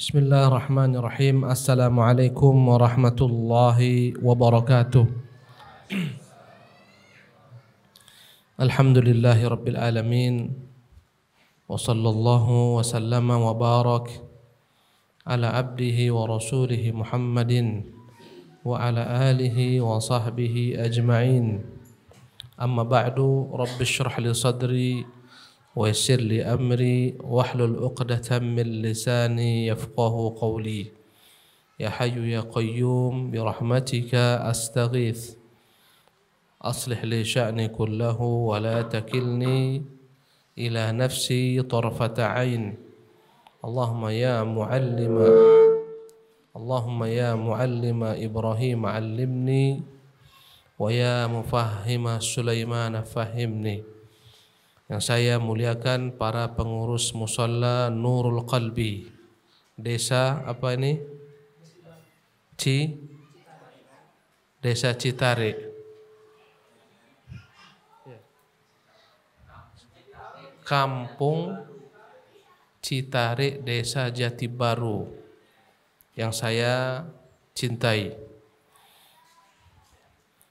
بسم الله الرحمن الرحيم السلام عليكم ورحمة الله وبركاته الحمد لله رب العالمين وصلى الله وسلم وبارك على عبده ورسوله محمد وعلى آله وصحبه أجمعين أما بعد رب اشرح لي صدري ويسر لي أمري واحلل عقدة من لساني يفقه قولي يا حي يا قيوم برحمتك أستغيث أصلح لي شأني كله ولا تكلني إلى نفسي طرفة عين اللهم يا معلم اللهم يا معلم إبراهيم علمني Waya mufahhima Sulaiman fahimni yang saya muliakan para pengurus musola Nurul Qalbi desa apa ini Ci desa Citare Kampung Citarik Desa Jati Baru yang saya cintai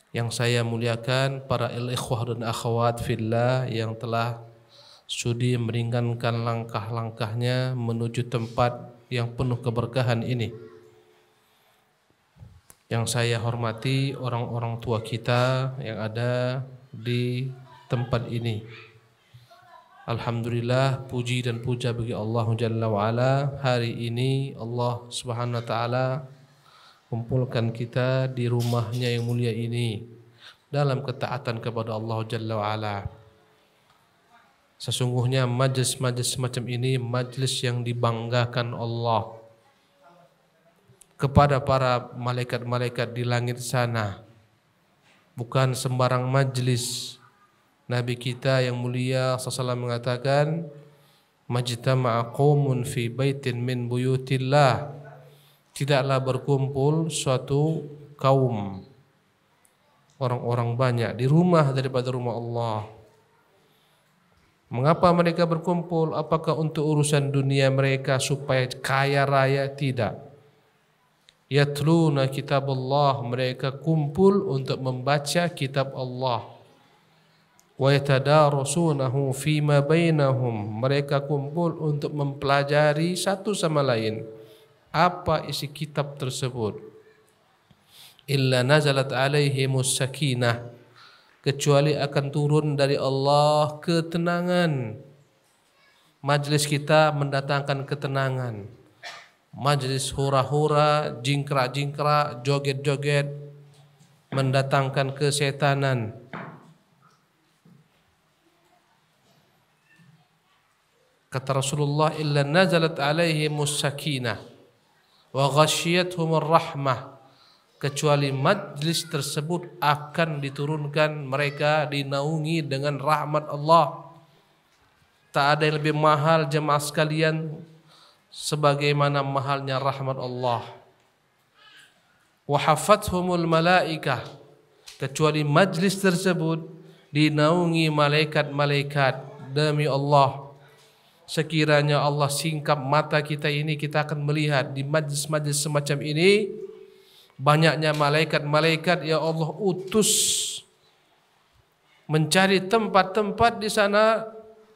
yang saya muliakan para ikhwah dan akhwat fillah yang telah sudi meringankan langkah-langkahnya menuju tempat yang penuh keberkahan ini. Yang saya hormati orang-orang tua kita yang ada di tempat ini. Alhamdulillah puji dan puja bagi Allah Jalla wa Hari ini Allah Subhanahu wa taala kumpulkan kita di rumahnya yang mulia ini dalam ketaatan kepada Allah Jalla wa'ala. Sesungguhnya majlis-majlis semacam ini majlis yang dibanggakan Allah kepada para malaikat-malaikat di langit sana. Bukan sembarang majlis. Nabi kita yang mulia SAW mengatakan, Majtama'a qawmun fi baitin min buyutillah tidaklah berkumpul suatu kaum orang-orang banyak di rumah daripada rumah Allah. Mengapa mereka berkumpul? Apakah untuk urusan dunia mereka supaya kaya raya? Tidak. Yatluna kitab Allah. Mereka kumpul untuk membaca kitab Allah. Wa yatadarusunahu fima baynahum Mereka kumpul untuk mempelajari satu sama lain. apa isi kitab tersebut illa nazalat alaihi sakinah kecuali akan turun dari Allah ketenangan majlis kita mendatangkan ketenangan majlis hura-hura jingkrak-jingkrak joget-joget mendatangkan kesetanan kata Rasulullah illa nazalat alaihi sakinah wa ghasyiyatuhumur rahmah kecuali majlis tersebut akan diturunkan mereka dinaungi dengan rahmat Allah tak ada yang lebih mahal jemaah sekalian sebagaimana mahalnya rahmat Allah wa hafathumul malaikah kecuali majlis tersebut dinaungi malaikat-malaikat demi Allah Sekiranya Allah singkap mata kita ini kita akan melihat di majlis-majlis semacam ini banyaknya malaikat-malaikat ya Allah utus mencari tempat-tempat di sana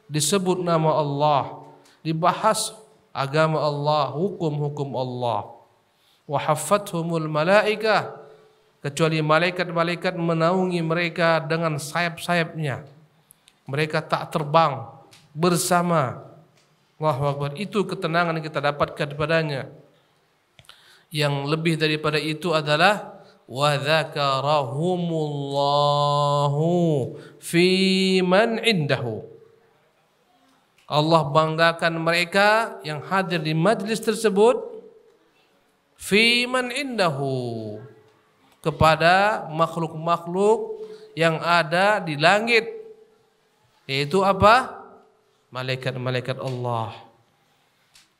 disebut nama Allah, dibahas agama Allah, hukum-hukum Allah. Wa haffathumul malaikah kecuali malaikat-malaikat menaungi mereka dengan sayap-sayapnya. Mereka tak terbang bersama Allahu Akbar. Itu ketenangan yang kita dapatkan padanya. Yang lebih daripada itu adalah wa dzakarahumullahu fi man indahu. Allah banggakan mereka yang hadir di majlis tersebut fi man indahu kepada makhluk-makhluk yang ada di langit yaitu apa? malaikat-malaikat Allah.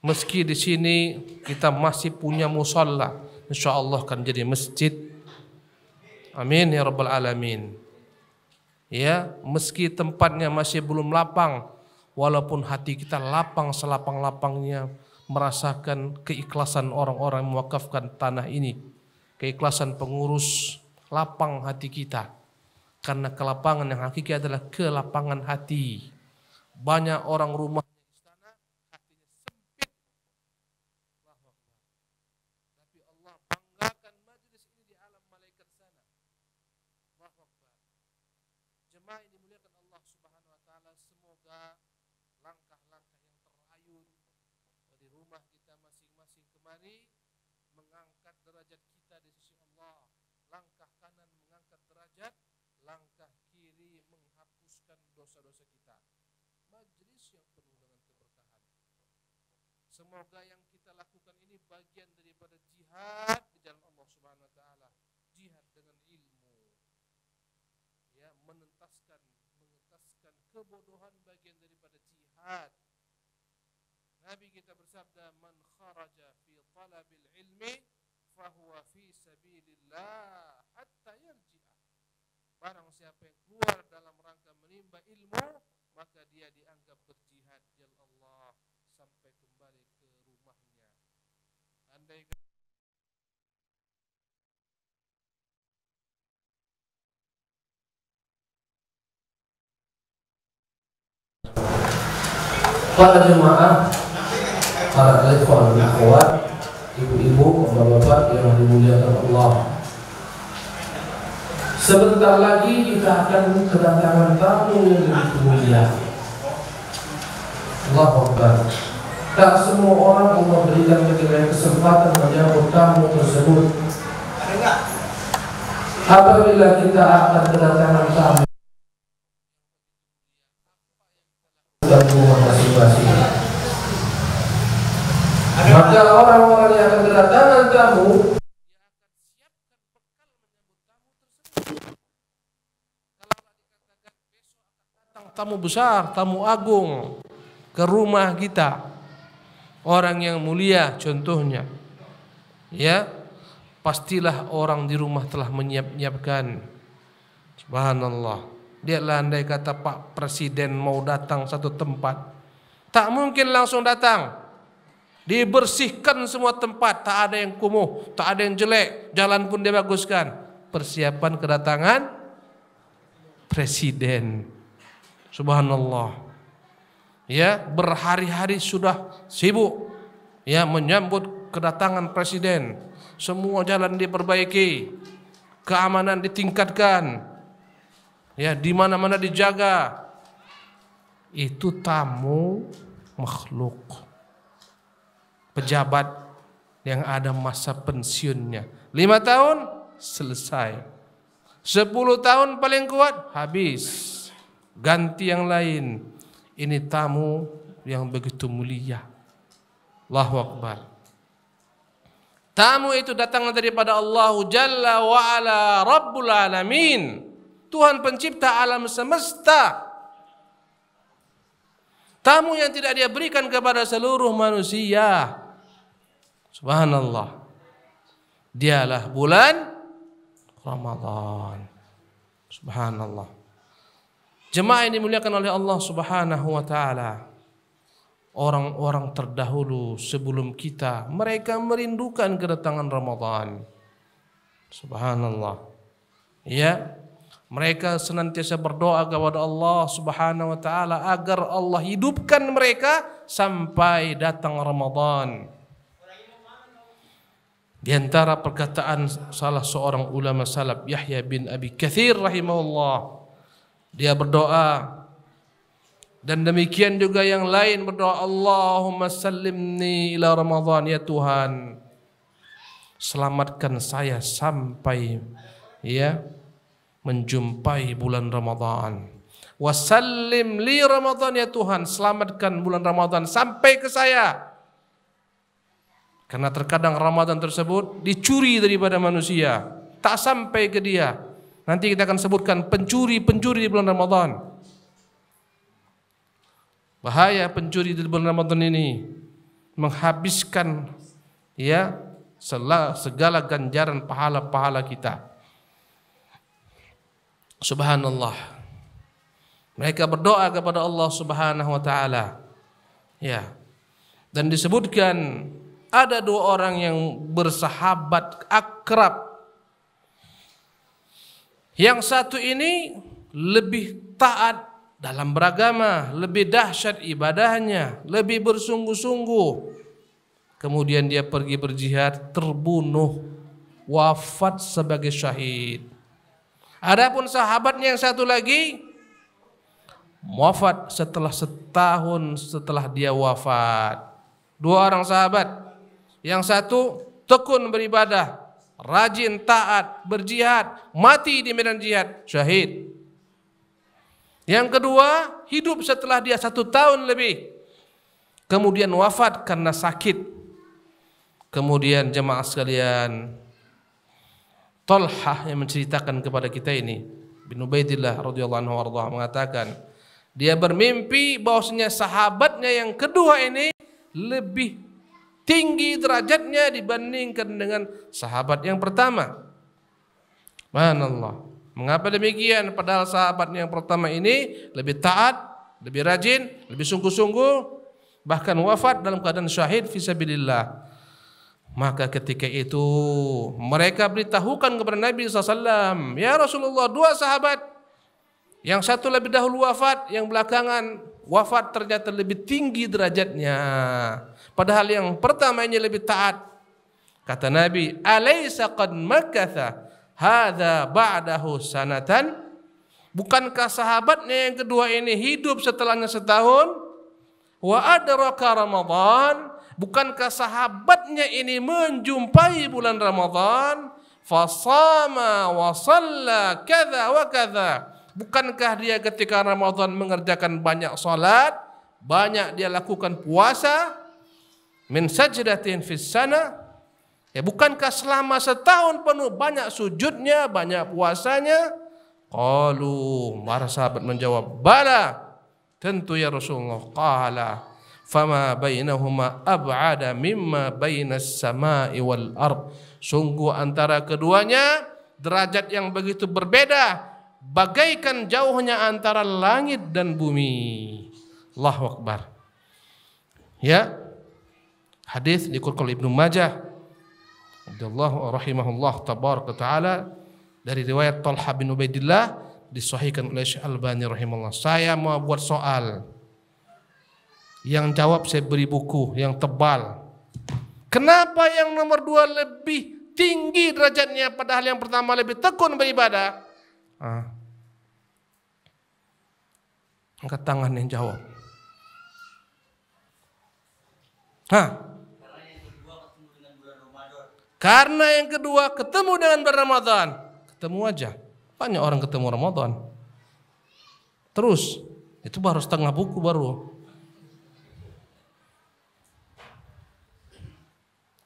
Meski di sini kita masih punya musola, insya Allah akan jadi masjid. Amin ya rabbal alamin. Ya, meski tempatnya masih belum lapang, walaupun hati kita lapang selapang-lapangnya merasakan keikhlasan orang-orang yang mewakafkan tanah ini, keikhlasan pengurus lapang hati kita. Karena kelapangan yang hakiki adalah kelapangan hati. Banyak orang rumah Semoga yang kita lakukan ini bagian daripada jihad di jalan Allah Subhanahu wa taala. Jihad dengan ilmu. Ya, menentaskan mengentaskan kebodohan bagian daripada jihad. Nabi kita bersabda, "Man kharaja fi talabil ilmi fa huwa fi sabilillah hatta yarji'a." Barang siapa yang keluar dalam rangka menimba ilmu, maka dia dianggap berjihad jalan Allah sampai kembali ke rumahnya. Andai Para jemaah, para ikhwan, kuat, ibu-ibu, bapak-bapak yang dimuliakan Allah. Sebentar lagi kita akan kedatangan tamu yang begitu mulia. Allah Akbar tak semua orang memberikan ketika kesempatan menjawab tamu tersebut apabila kita akan kedatangan tamu dan rumah masing-masing maka orang-orang yang akan kedatangan tamu tamu besar, tamu agung ke rumah kita. Orang yang mulia contohnya. Ya, pastilah orang di rumah telah menyiapkan Subhanallah. dia landai kata Pak Presiden mau datang satu tempat. Tak mungkin langsung datang. Dibersihkan semua tempat, tak ada yang kumuh, tak ada yang jelek, jalan pun dia baguskan Persiapan kedatangan presiden. Subhanallah ya berhari-hari sudah sibuk ya menyambut kedatangan presiden semua jalan diperbaiki keamanan ditingkatkan ya di mana-mana dijaga itu tamu makhluk pejabat yang ada masa pensiunnya lima tahun selesai sepuluh tahun paling kuat habis ganti yang lain ini tamu yang begitu mulia. Allahu Akbar. Tamu itu datang daripada Allah Jalla wa ala Rabbul Alamin. Tuhan pencipta alam semesta. Tamu yang tidak dia berikan kepada seluruh manusia. Subhanallah. Dialah bulan Ramadan. Subhanallah. Jemaah ini dimuliakan oleh Allah Subhanahu wa taala. Orang-orang terdahulu sebelum kita, mereka merindukan kedatangan Ramadan. Subhanallah. Ya. Mereka senantiasa berdoa kepada Allah Subhanahu wa taala agar Allah hidupkan mereka sampai datang Ramadan. Di antara perkataan salah seorang ulama salaf Yahya bin Abi Kathir rahimahullah. Dia berdoa dan demikian juga yang lain berdoa Allahumma sallimni ila Ramadan ya Tuhan. Selamatkan saya sampai ya menjumpai bulan Ramadan. Wasallim li Ramadan ya Tuhan, selamatkan bulan Ramadan sampai ke saya. Karena terkadang Ramadan tersebut dicuri daripada manusia, tak sampai ke dia. Nanti kita akan sebutkan pencuri-pencuri di bulan Ramadan. Bahaya pencuri di bulan Ramadan ini menghabiskan ya segala ganjaran pahala-pahala kita. Subhanallah. Mereka berdoa kepada Allah Subhanahu wa taala. Ya. Dan disebutkan ada dua orang yang bersahabat akrab yang satu ini lebih taat dalam beragama, lebih dahsyat ibadahnya, lebih bersungguh-sungguh. Kemudian dia pergi berjihad, terbunuh, wafat sebagai syahid. Adapun sahabatnya yang satu lagi wafat setelah setahun setelah dia wafat. Dua orang sahabat. Yang satu tekun beribadah, rajin taat, berjihad, mati di medan jihad, syahid. Yang kedua, hidup setelah dia satu tahun lebih. Kemudian wafat karena sakit. Kemudian jemaah sekalian, Tolhah yang menceritakan kepada kita ini, bin Ubaidillah radhiyallahu anhu wardah, mengatakan, dia bermimpi bahwasanya sahabatnya yang kedua ini lebih tinggi derajatnya dibandingkan dengan sahabat yang pertama. Allah? Mengapa demikian? Padahal sahabat yang pertama ini lebih taat, lebih rajin, lebih sungguh-sungguh, bahkan wafat dalam keadaan syahid fisabilillah. Maka ketika itu mereka beritahukan kepada Nabi SAW, Ya Rasulullah, dua sahabat, yang satu lebih dahulu wafat, yang belakangan wafat ternyata lebih tinggi derajatnya. Padahal yang pertama ini lebih taat. Kata Nabi, "Alaisa qad makatha hadza ba'dahu sanatan?" Bukankah sahabatnya yang kedua ini hidup setelahnya setahun? Wa adraka Ramadan. Bukankah sahabatnya ini menjumpai bulan Ramadan? Fasama wa salla kada wa kada. Bukankah dia ketika Ramadan mengerjakan banyak salat, banyak dia lakukan puasa, min sajdatin fis sana ya bukankah selama setahun penuh banyak sujudnya banyak puasanya qalu para sahabat menjawab bala tentu ya Rasulullah qala fama bainahuma ab'ada mimma bainas sama'i wal ard sungguh antara keduanya derajat yang begitu berbeda bagaikan jauhnya antara langit dan bumi Allahu akbar ya Hadis dikutip Ibnu Majah Abdullah rahimahullah tabaraka taala dari riwayat Talha bin Ubaidillah disahihkan oleh Syekh Albani rahimahullah. Saya mau buat soal. Yang jawab saya beri buku yang tebal. Kenapa yang nomor dua lebih tinggi derajatnya padahal yang pertama lebih tekun beribadah? Ah. Angkat tangan yang jawab. Hah? Karena yang kedua, ketemu dengan Ramadhan, Ketemu aja. Banyak orang ketemu Ramadan. Terus, itu baru setengah buku baru.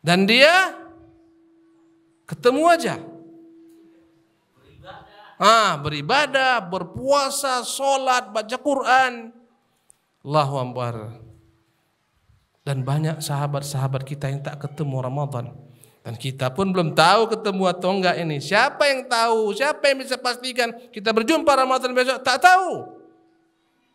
Dan dia ketemu aja. Ah, beribadah, berpuasa, sholat, baca Quran. Allahu Akbar. Dan banyak sahabat-sahabat kita yang tak ketemu Ramadan. Dan kita pun belum tahu ketemu atau enggak ini. Siapa yang tahu? Siapa yang bisa pastikan kita berjumpa Ramadan besok? Tak tahu.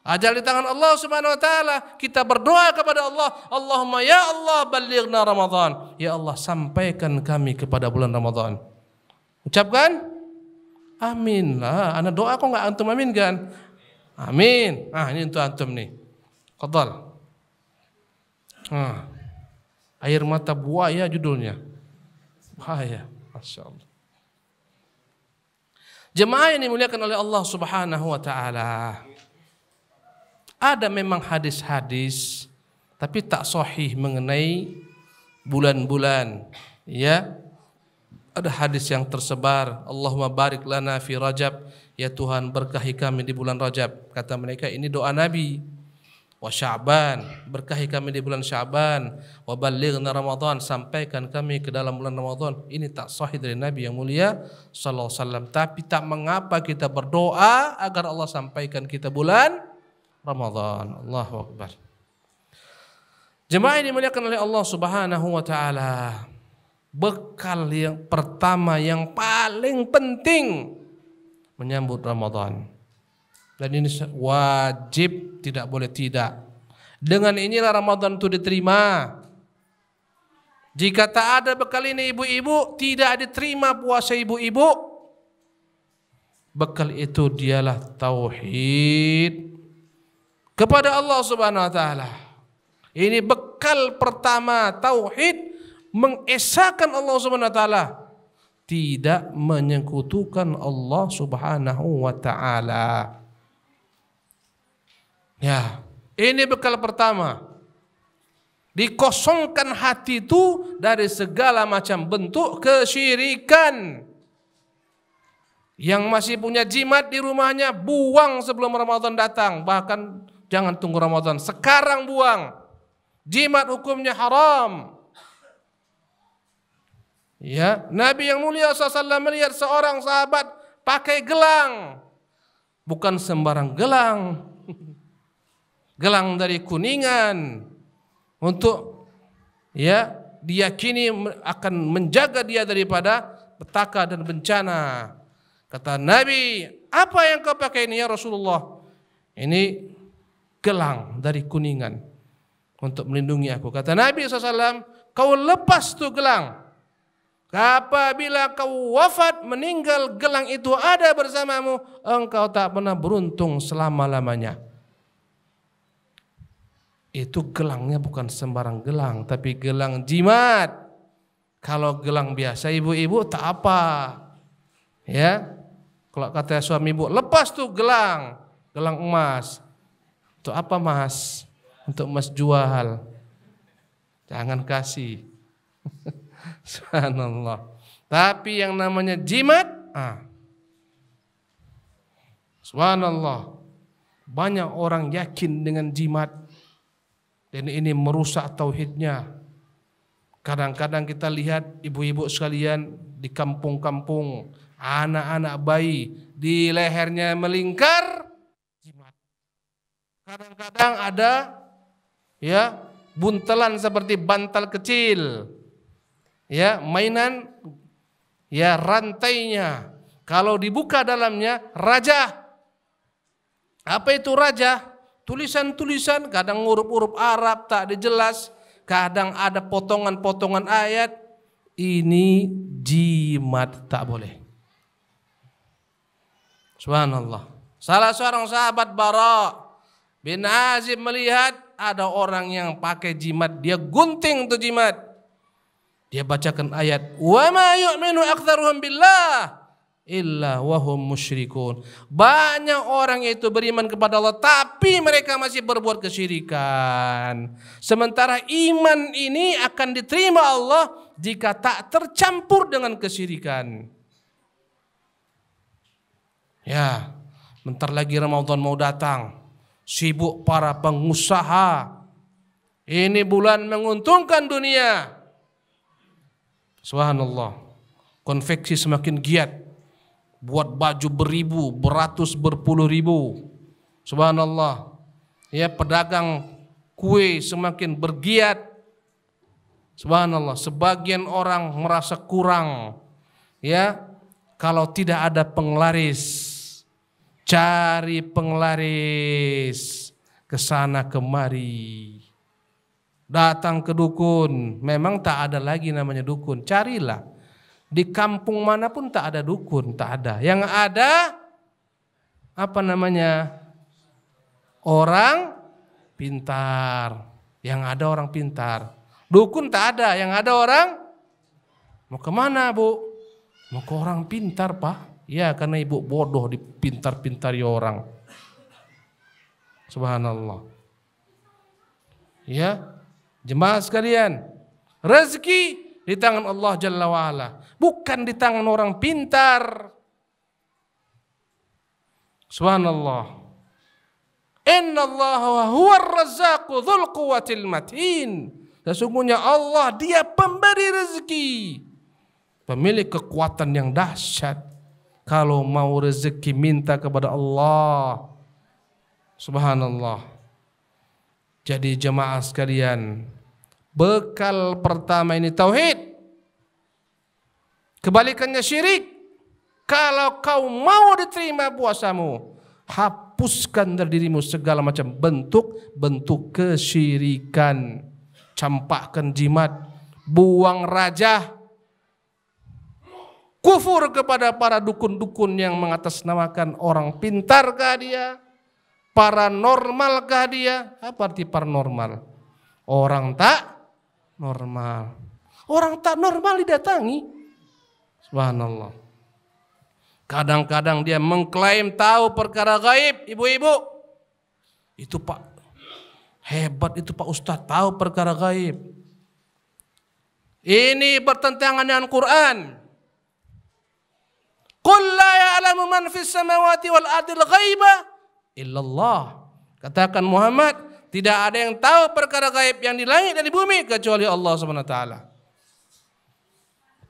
Ajal di tangan Allah Subhanahu wa taala. Kita berdoa kepada Allah, Allahumma ya Allah balighna Ramadan. Ya Allah sampaikan kami kepada bulan Ramadan. Ucapkan Amin lah. Anak doa kok nggak antum amin kan? Amin. Ah ini untuk antum nih. Qadal. Ah. Air mata buaya judulnya. Bahaya. Masya Allah. Jemaah yang dimuliakan oleh Allah Subhanahu wa taala. Ada memang hadis-hadis tapi tak sahih mengenai bulan-bulan, ya. Ada hadis yang tersebar, Allahumma barik lana fi Rajab, ya Tuhan berkahi kami di bulan Rajab. Kata mereka ini doa Nabi wa Sya'ban, berkahi kami di bulan Sya'ban, wa ballighna ramadhan sampaikan kami ke dalam bulan Ramadhan. Ini tak sahih dari Nabi yang mulia sallallahu alaihi wasallam. Tapi tak mengapa kita berdoa agar Allah sampaikan kita bulan ramadhan Allahu akbar. Jemaah ini dimuliakan oleh Allah Subhanahu wa taala. Bekal yang pertama yang paling penting menyambut Ramadan dan ini wajib, tidak boleh tidak. Dengan inilah Ramadan itu diterima. Jika tak ada bekal ini ibu-ibu, tidak diterima puasa ibu-ibu. Bekal itu dialah tauhid kepada Allah Subhanahu wa taala. Ini bekal pertama tauhid mengesahkan Allah Subhanahu wa taala tidak menyekutukan Allah Subhanahu wa taala. Ya, ini bekal pertama. Dikosongkan hati itu dari segala macam bentuk kesyirikan. Yang masih punya jimat di rumahnya, buang sebelum Ramadan datang. Bahkan jangan tunggu Ramadan, sekarang buang. Jimat hukumnya haram. Ya, Nabi yang mulia SAW melihat seorang sahabat pakai gelang. Bukan sembarang gelang, gelang dari kuningan untuk ya diyakini akan menjaga dia daripada petaka dan bencana. Kata Nabi, apa yang kau pakai ini ya Rasulullah? Ini gelang dari kuningan untuk melindungi aku. Kata Nabi SAW, kau lepas tuh gelang. Apabila kau wafat, meninggal gelang itu ada bersamamu, engkau tak pernah beruntung selama-lamanya. Itu gelangnya bukan sembarang gelang, tapi gelang jimat. Kalau gelang biasa ibu-ibu tak apa. Ya. Kalau kata suami ibu, lepas tuh gelang, gelang emas. Untuk apa mas? Untuk mas jual. Jangan kasih. Subhanallah. Tapi yang namanya jimat, ah. Subhanallah. Banyak orang yakin dengan jimat. Dan ini merusak tauhidnya. Kadang-kadang kita lihat ibu-ibu sekalian di kampung-kampung, anak-anak bayi di lehernya melingkar Kadang-kadang ada ya buntelan seperti bantal kecil. Ya, mainan ya rantainya kalau dibuka dalamnya raja. Apa itu raja? Tulisan-tulisan kadang huruf-huruf Arab tak ada jelas, kadang ada potongan-potongan ayat. Ini jimat tak boleh. Subhanallah. Salah seorang sahabat Bara bin Azib melihat ada orang yang pakai jimat, dia gunting tuh jimat. Dia bacakan ayat, "Wa ma yu'minu aktsaruhum billah." illa wahum musyrikun. Banyak orang itu beriman kepada Allah tapi mereka masih berbuat kesyirikan. Sementara iman ini akan diterima Allah jika tak tercampur dengan kesyirikan. Ya, bentar lagi Ramadan mau datang. Sibuk para pengusaha. Ini bulan menguntungkan dunia. Subhanallah. Konveksi semakin giat buat baju beribu, beratus berpuluh ribu. Subhanallah. Ya, pedagang kue semakin bergiat. Subhanallah, sebagian orang merasa kurang. Ya, kalau tidak ada penglaris. Cari penglaris ke sana kemari. Datang ke dukun, memang tak ada lagi namanya dukun. Carilah di kampung manapun tak ada dukun, tak ada. Yang ada apa namanya? Orang pintar. Yang ada orang pintar. Dukun tak ada, yang ada orang mau kemana bu? Mau ke orang pintar pak? Ya karena ibu bodoh dipintar-pintari orang. Subhanallah. Ya, jemaah sekalian, rezeki di tangan Allah Jalla wa'ala bukan di tangan orang pintar. Subhanallah. Inna Allah wa huwa Sesungguhnya Allah dia pemberi rezeki. Pemilik kekuatan yang dahsyat. Kalau mau rezeki minta kepada Allah. Subhanallah. Jadi jemaah sekalian, bekal pertama ini tauhid. Kebalikannya syirik. Kalau kau mau diterima puasamu, hapuskan dari dirimu segala macam bentuk bentuk kesyirikan. Campakkan jimat, buang raja, kufur kepada para dukun-dukun yang mengatasnamakan orang pintar kah dia? Paranormal kah dia? Apa arti paranormal? Orang tak normal. Orang tak normal didatangi. Subhanallah. Kadang-kadang dia mengklaim tahu perkara gaib, ibu-ibu. Itu Pak hebat itu Pak Ustadz tahu perkara gaib. Ini bertentangan dengan Quran. Qul la ya'lamu man fis samawati wal ardil ghaiba illallah. Katakan Muhammad, tidak ada yang tahu perkara gaib yang di langit dan di bumi kecuali Allah Subhanahu wa taala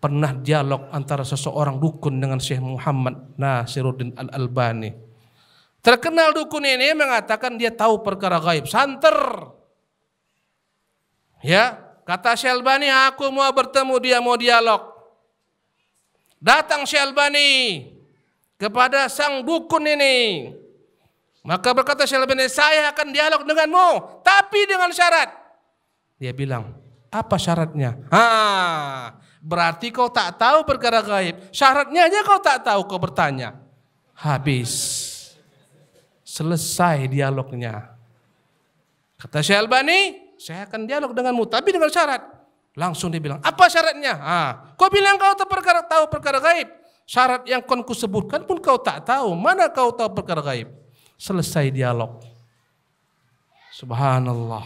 pernah dialog antara seseorang dukun dengan Syekh Muhammad Nasiruddin Al-Albani. Terkenal dukun ini mengatakan dia tahu perkara gaib. Santer. Ya, kata Syekh Albani, aku mau bertemu dia, mau dialog. Datang Syekh Albani kepada sang dukun ini. Maka berkata Syekh Albani, saya akan dialog denganmu, tapi dengan syarat. Dia bilang, apa syaratnya? ah Berarti kau tak tahu perkara gaib. Syaratnya aja kau tak tahu, kau bertanya. Habis. Selesai dialognya. Kata Syekh Albani, saya akan dialog denganmu, tapi dengan syarat. Langsung dibilang, apa syaratnya? Ah, kau bilang kau tak perkara, tahu perkara gaib. Syarat yang kau sebutkan pun kau tak tahu. Mana kau tahu perkara gaib? Selesai dialog. Subhanallah.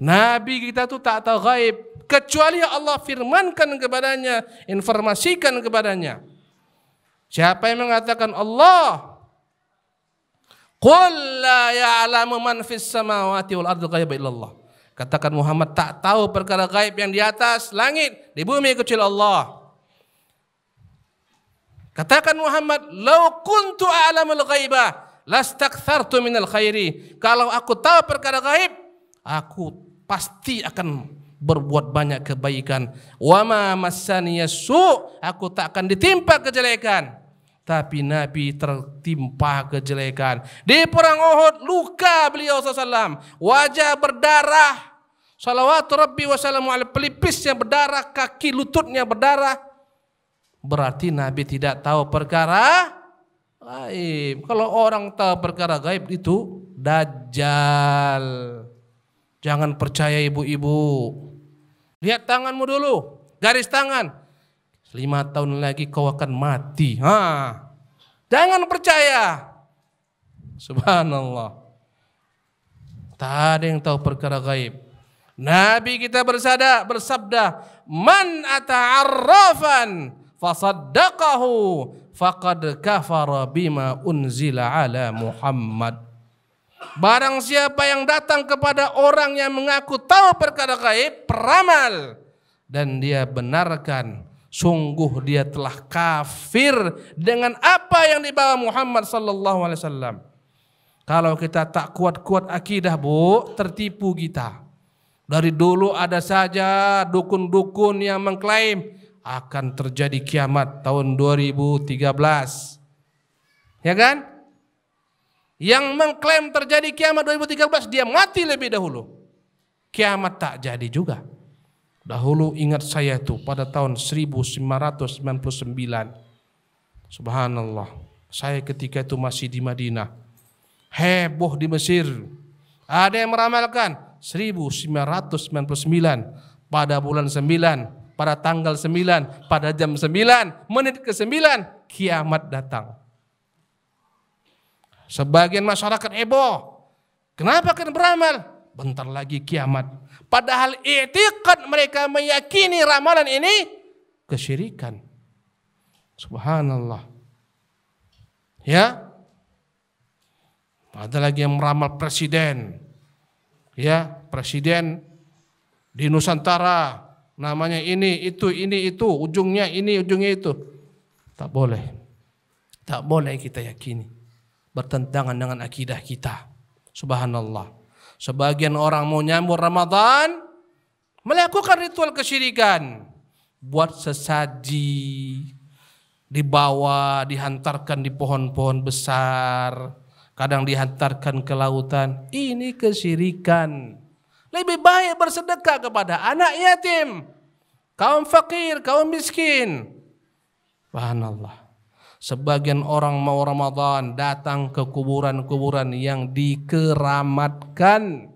Nabi kita tuh tak tahu gaib kecuali Allah firmankan kepadanya, informasikan kepadanya. Siapa yang mengatakan Allah? Qul la ya'lamu man fis samawati wal ardi ghaiba illallah. Katakan Muhammad tak tahu perkara gaib yang di atas langit, di bumi kecil Allah. Katakan Muhammad, "Lau kuntu a'lamul ghaiba lastakthartu minal khairi." Kalau aku tahu perkara gaib, aku pasti akan berbuat banyak kebaikan. Wa ma massani aku tak akan ditimpa kejelekan. Tapi Nabi tertimpa kejelekan. Di perang Uhud luka beliau sallallahu wajah berdarah. Salawatu Rabbi wa salamu ala pelipisnya berdarah, kaki lututnya berdarah. Berarti Nabi tidak tahu perkara gaib. Kalau orang tahu perkara gaib itu dajjal. Jangan percaya ibu-ibu. Lihat tanganmu dulu, garis tangan. Lima tahun lagi kau akan mati. Ha. Jangan percaya. Subhanallah. Tak ada yang tahu perkara gaib. Nabi kita bersabda, bersabda, "Man ata'arrafan fasaddaqahu faqad kafara bima unzila ala Muhammad." Barang siapa yang datang kepada orang yang mengaku tahu perkara gaib, peramal dan dia benarkan sungguh dia telah kafir dengan apa yang dibawa Muhammad SAW. Kalau kita tak kuat-kuat akidah, Bu, tertipu kita. Dari dulu ada saja dukun-dukun yang mengklaim akan terjadi kiamat tahun 2013. Ya kan? yang mengklaim terjadi kiamat 2013 dia mati lebih dahulu. Kiamat tak jadi juga. Dahulu ingat saya itu pada tahun 1999. Subhanallah. Saya ketika itu masih di Madinah. Heboh di Mesir. Ada yang meramalkan 1999 pada bulan 9 pada tanggal 9, pada jam 9, menit ke 9, kiamat datang. Sebagian masyarakat Ebo, Kenapa kan beramal? Bentar lagi kiamat. Padahal etikat mereka meyakini ramalan ini kesyirikan. Subhanallah. Ya. Ada lagi yang meramal presiden. Ya, presiden di Nusantara namanya ini, itu, ini, itu, ujungnya ini, ujungnya itu. Tak boleh. Tak boleh kita yakini bertentangan dengan akidah kita. Subhanallah. Sebagian orang mau nyambut Ramadan melakukan ritual kesyirikan. Buat sesaji, dibawa, dihantarkan di pohon-pohon besar, kadang dihantarkan ke lautan. Ini kesyirikan. Lebih baik bersedekah kepada anak yatim, kaum fakir, kaum miskin. Subhanallah. Sebagian orang mau Ramadan datang ke kuburan-kuburan yang dikeramatkan.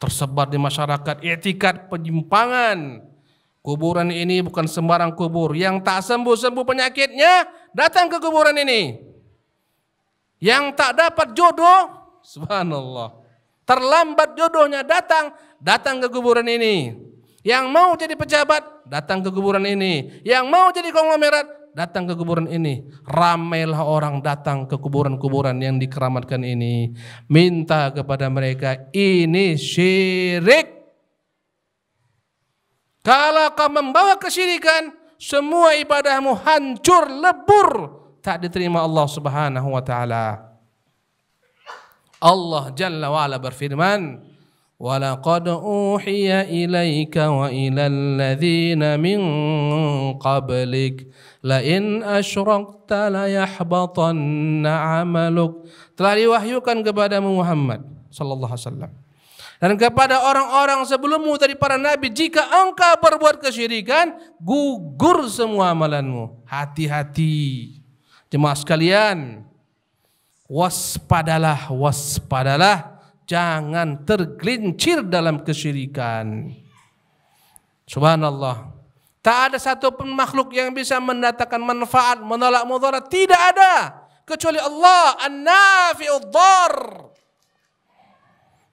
Tersebar di masyarakat etikat penyimpangan. Kuburan ini bukan sembarang kubur. Yang tak sembuh-sembuh penyakitnya datang ke kuburan ini. Yang tak dapat jodoh, subhanallah. Terlambat jodohnya datang, datang ke kuburan ini yang mau jadi pejabat, datang ke kuburan ini. Yang mau jadi konglomerat, datang ke kuburan ini. Ramailah orang datang ke kuburan-kuburan yang dikeramatkan ini. Minta kepada mereka, ini syirik. Kalau kau membawa kesyirikan, semua ibadahmu hancur, lebur. Tak diterima Allah subhanahu wa ta'ala. Allah Jalla wa'ala berfirman, ولقد أوحي إليك وإلى الذين من قبلك لئن أشركت ليحبطن عملك telah diwahyukan kepada Muhammad sallallahu alaihi wasallam dan kepada orang-orang sebelummu dari para nabi jika engkau berbuat kesyirikan gugur semua amalanmu hati-hati jemaah sekalian waspadalah waspadalah jangan tergelincir dalam kesyirikan. Subhanallah. Tak ada satupun makhluk yang bisa mendatangkan manfaat, menolak mudarat. Tidak ada. Kecuali Allah. An-nafi'ud-dhar.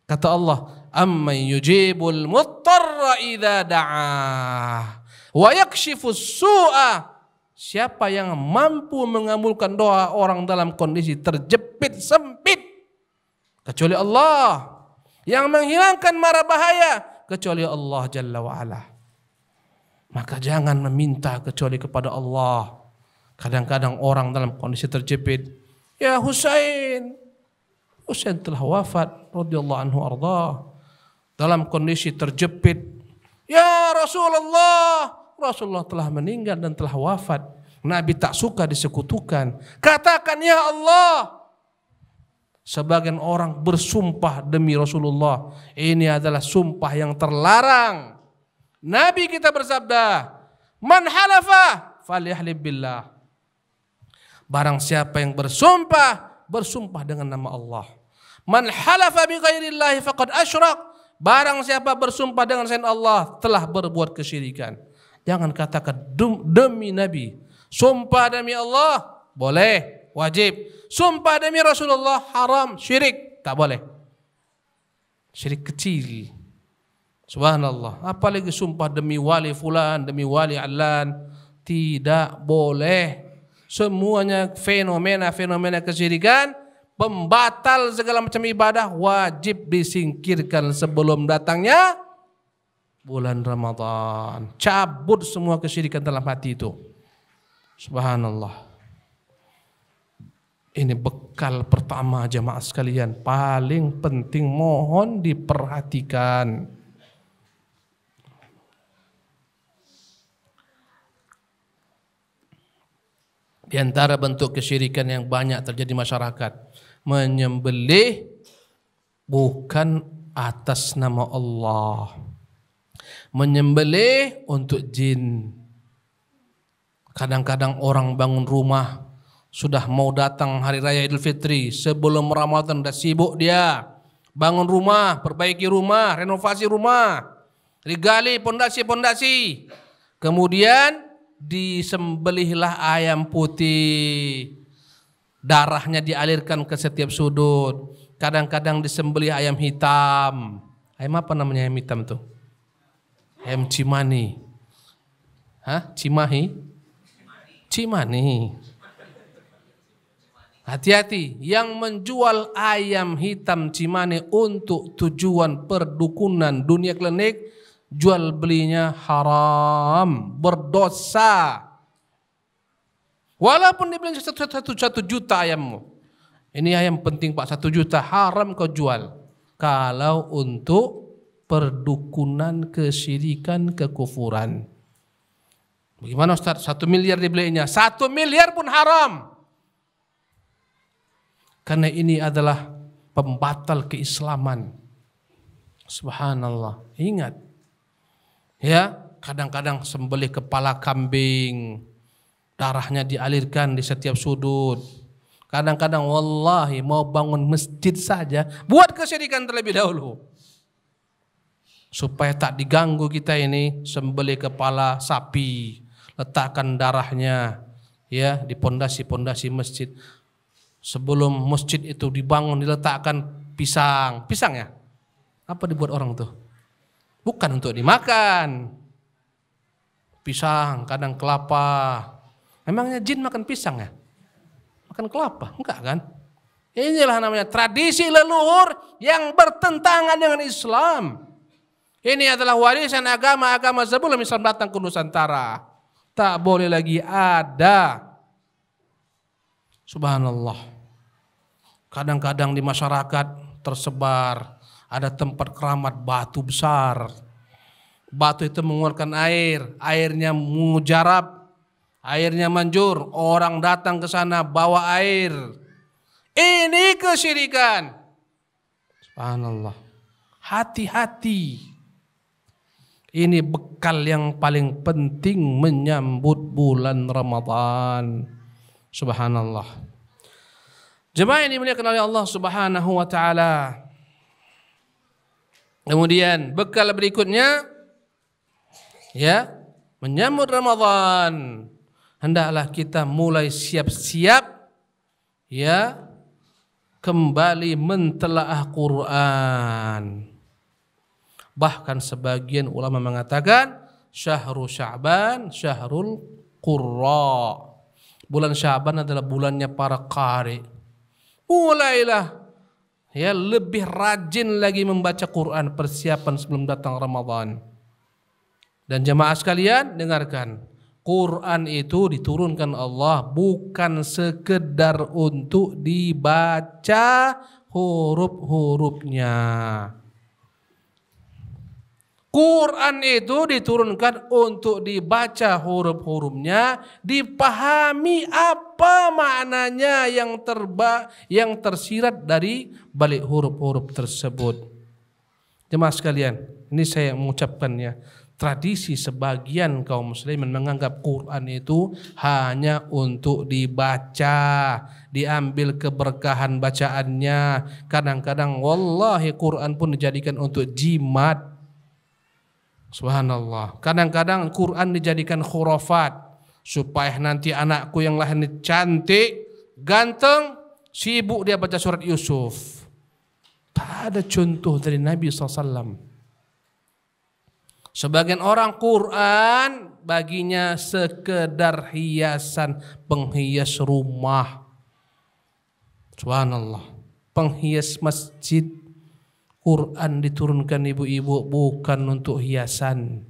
Kata Allah, Amman yujibul muttarra idha da'ah. Wa yakshifus su'ah. Siapa yang mampu mengabulkan doa orang dalam kondisi terjepit, sempit kecuali Allah yang menghilangkan mara bahaya kecuali Allah Jalla wa'ala maka jangan meminta kecuali kepada Allah kadang-kadang orang dalam kondisi terjepit ya Husain Husain telah wafat radhiyallahu anhu arda dalam kondisi terjepit ya Rasulullah Rasulullah telah meninggal dan telah wafat Nabi tak suka disekutukan katakan ya Allah Sebagian orang bersumpah demi Rasulullah. Ini adalah sumpah yang terlarang. Nabi kita bersabda, "Man halafa falyahlib billah." Barang siapa yang bersumpah, bersumpah dengan nama Allah. Man halafa bi ghairillahi faqad asyrak. Barang siapa bersumpah dengan selain Allah telah berbuat kesyirikan. Jangan katakan demi Nabi. Sumpah demi Allah boleh, wajib. Sumpah demi Rasulullah haram, syirik, tak boleh. Syirik kecil. Subhanallah. Apalagi sumpah demi wali fulan, demi wali alan, tidak boleh. Semuanya fenomena-fenomena kesyirikan, pembatal segala macam ibadah wajib disingkirkan sebelum datangnya bulan Ramadan. Cabut semua kesyirikan dalam hati itu. Subhanallah. Ini bekal pertama jemaah sekalian, paling penting mohon diperhatikan. Di antara bentuk kesyirikan yang banyak terjadi masyarakat, menyembelih bukan atas nama Allah. Menyembelih untuk jin. Kadang-kadang orang bangun rumah sudah mau datang hari raya Idul Fitri, sebelum Ramadan udah sibuk dia. Bangun rumah, perbaiki rumah, renovasi rumah, digali pondasi-pondasi. Kemudian disembelihlah ayam putih. Darahnya dialirkan ke setiap sudut. Kadang-kadang disembelih ayam hitam. Ayam apa namanya ayam hitam tuh? Ayam cimani. Hah? Cimahi? Cimani. Hati-hati yang menjual ayam hitam Cimane untuk tujuan perdukunan dunia klinik jual belinya haram, berdosa. Walaupun dibeli satu, satu, satu juta ayammu. Ini ayam penting pak, satu juta haram kau jual. Kalau untuk perdukunan, kesyirikan, kekufuran. Bagaimana Ustaz? Satu miliar dibelinya. Satu miliar pun haram. Karena ini adalah pembatal keislaman. Subhanallah. Ingat. Ya, kadang-kadang sembelih kepala kambing, darahnya dialirkan di setiap sudut. Kadang-kadang wallahi mau bangun masjid saja, buat kesyirikan terlebih dahulu. Supaya tak diganggu kita ini, sembelih kepala sapi, letakkan darahnya ya di pondasi-pondasi masjid. Sebelum masjid itu dibangun diletakkan pisang. Pisang ya? Apa dibuat orang tuh? Bukan untuk dimakan. Pisang, kadang kelapa. Memangnya jin makan pisang ya? Makan kelapa? Enggak kan? Inilah namanya tradisi leluhur yang bertentangan dengan Islam. Ini adalah warisan agama-agama sebelum Islam datang ke Nusantara. Tak boleh lagi ada. Subhanallah. Kadang-kadang di masyarakat tersebar ada tempat keramat batu besar. Batu itu mengeluarkan air, airnya mujarab, airnya manjur. Orang datang ke sana bawa air. Ini kesyirikan. Subhanallah. Hati-hati. Ini bekal yang paling penting menyambut bulan Ramadan. Subhanallah. Jemaah yang dimuliakan oleh Allah Subhanahu wa taala. Kemudian bekal berikutnya ya, menyambut Ramadan. Hendaklah kita mulai siap-siap ya kembali mentelaah Quran. Bahkan sebagian ulama mengatakan syahrul Sya'ban syahrul Qurra. Bulan Sya'ban adalah bulannya para qari mulailah ya lebih rajin lagi membaca Quran persiapan sebelum datang Ramadan. Dan jemaah sekalian dengarkan, Quran itu diturunkan Allah bukan sekedar untuk dibaca huruf-hurufnya. Quran itu diturunkan untuk dibaca huruf-hurufnya, dipahami apa maknanya yang terba yang tersirat dari balik huruf-huruf tersebut. Jemaah sekalian, ini saya mengucapkannya. Tradisi sebagian kaum muslimin menganggap Quran itu hanya untuk dibaca, diambil keberkahan bacaannya. Kadang-kadang wallahi Quran pun dijadikan untuk jimat Subhanallah. Kadang-kadang Quran dijadikan khurafat supaya nanti anakku yang lahir cantik, ganteng, sibuk dia baca surat Yusuf. Tak ada contoh dari Nabi SAW. Sebagian orang Quran baginya sekedar hiasan penghias rumah. Subhanallah. Penghias masjid Quran diturunkan ibu-ibu bukan untuk hiasan.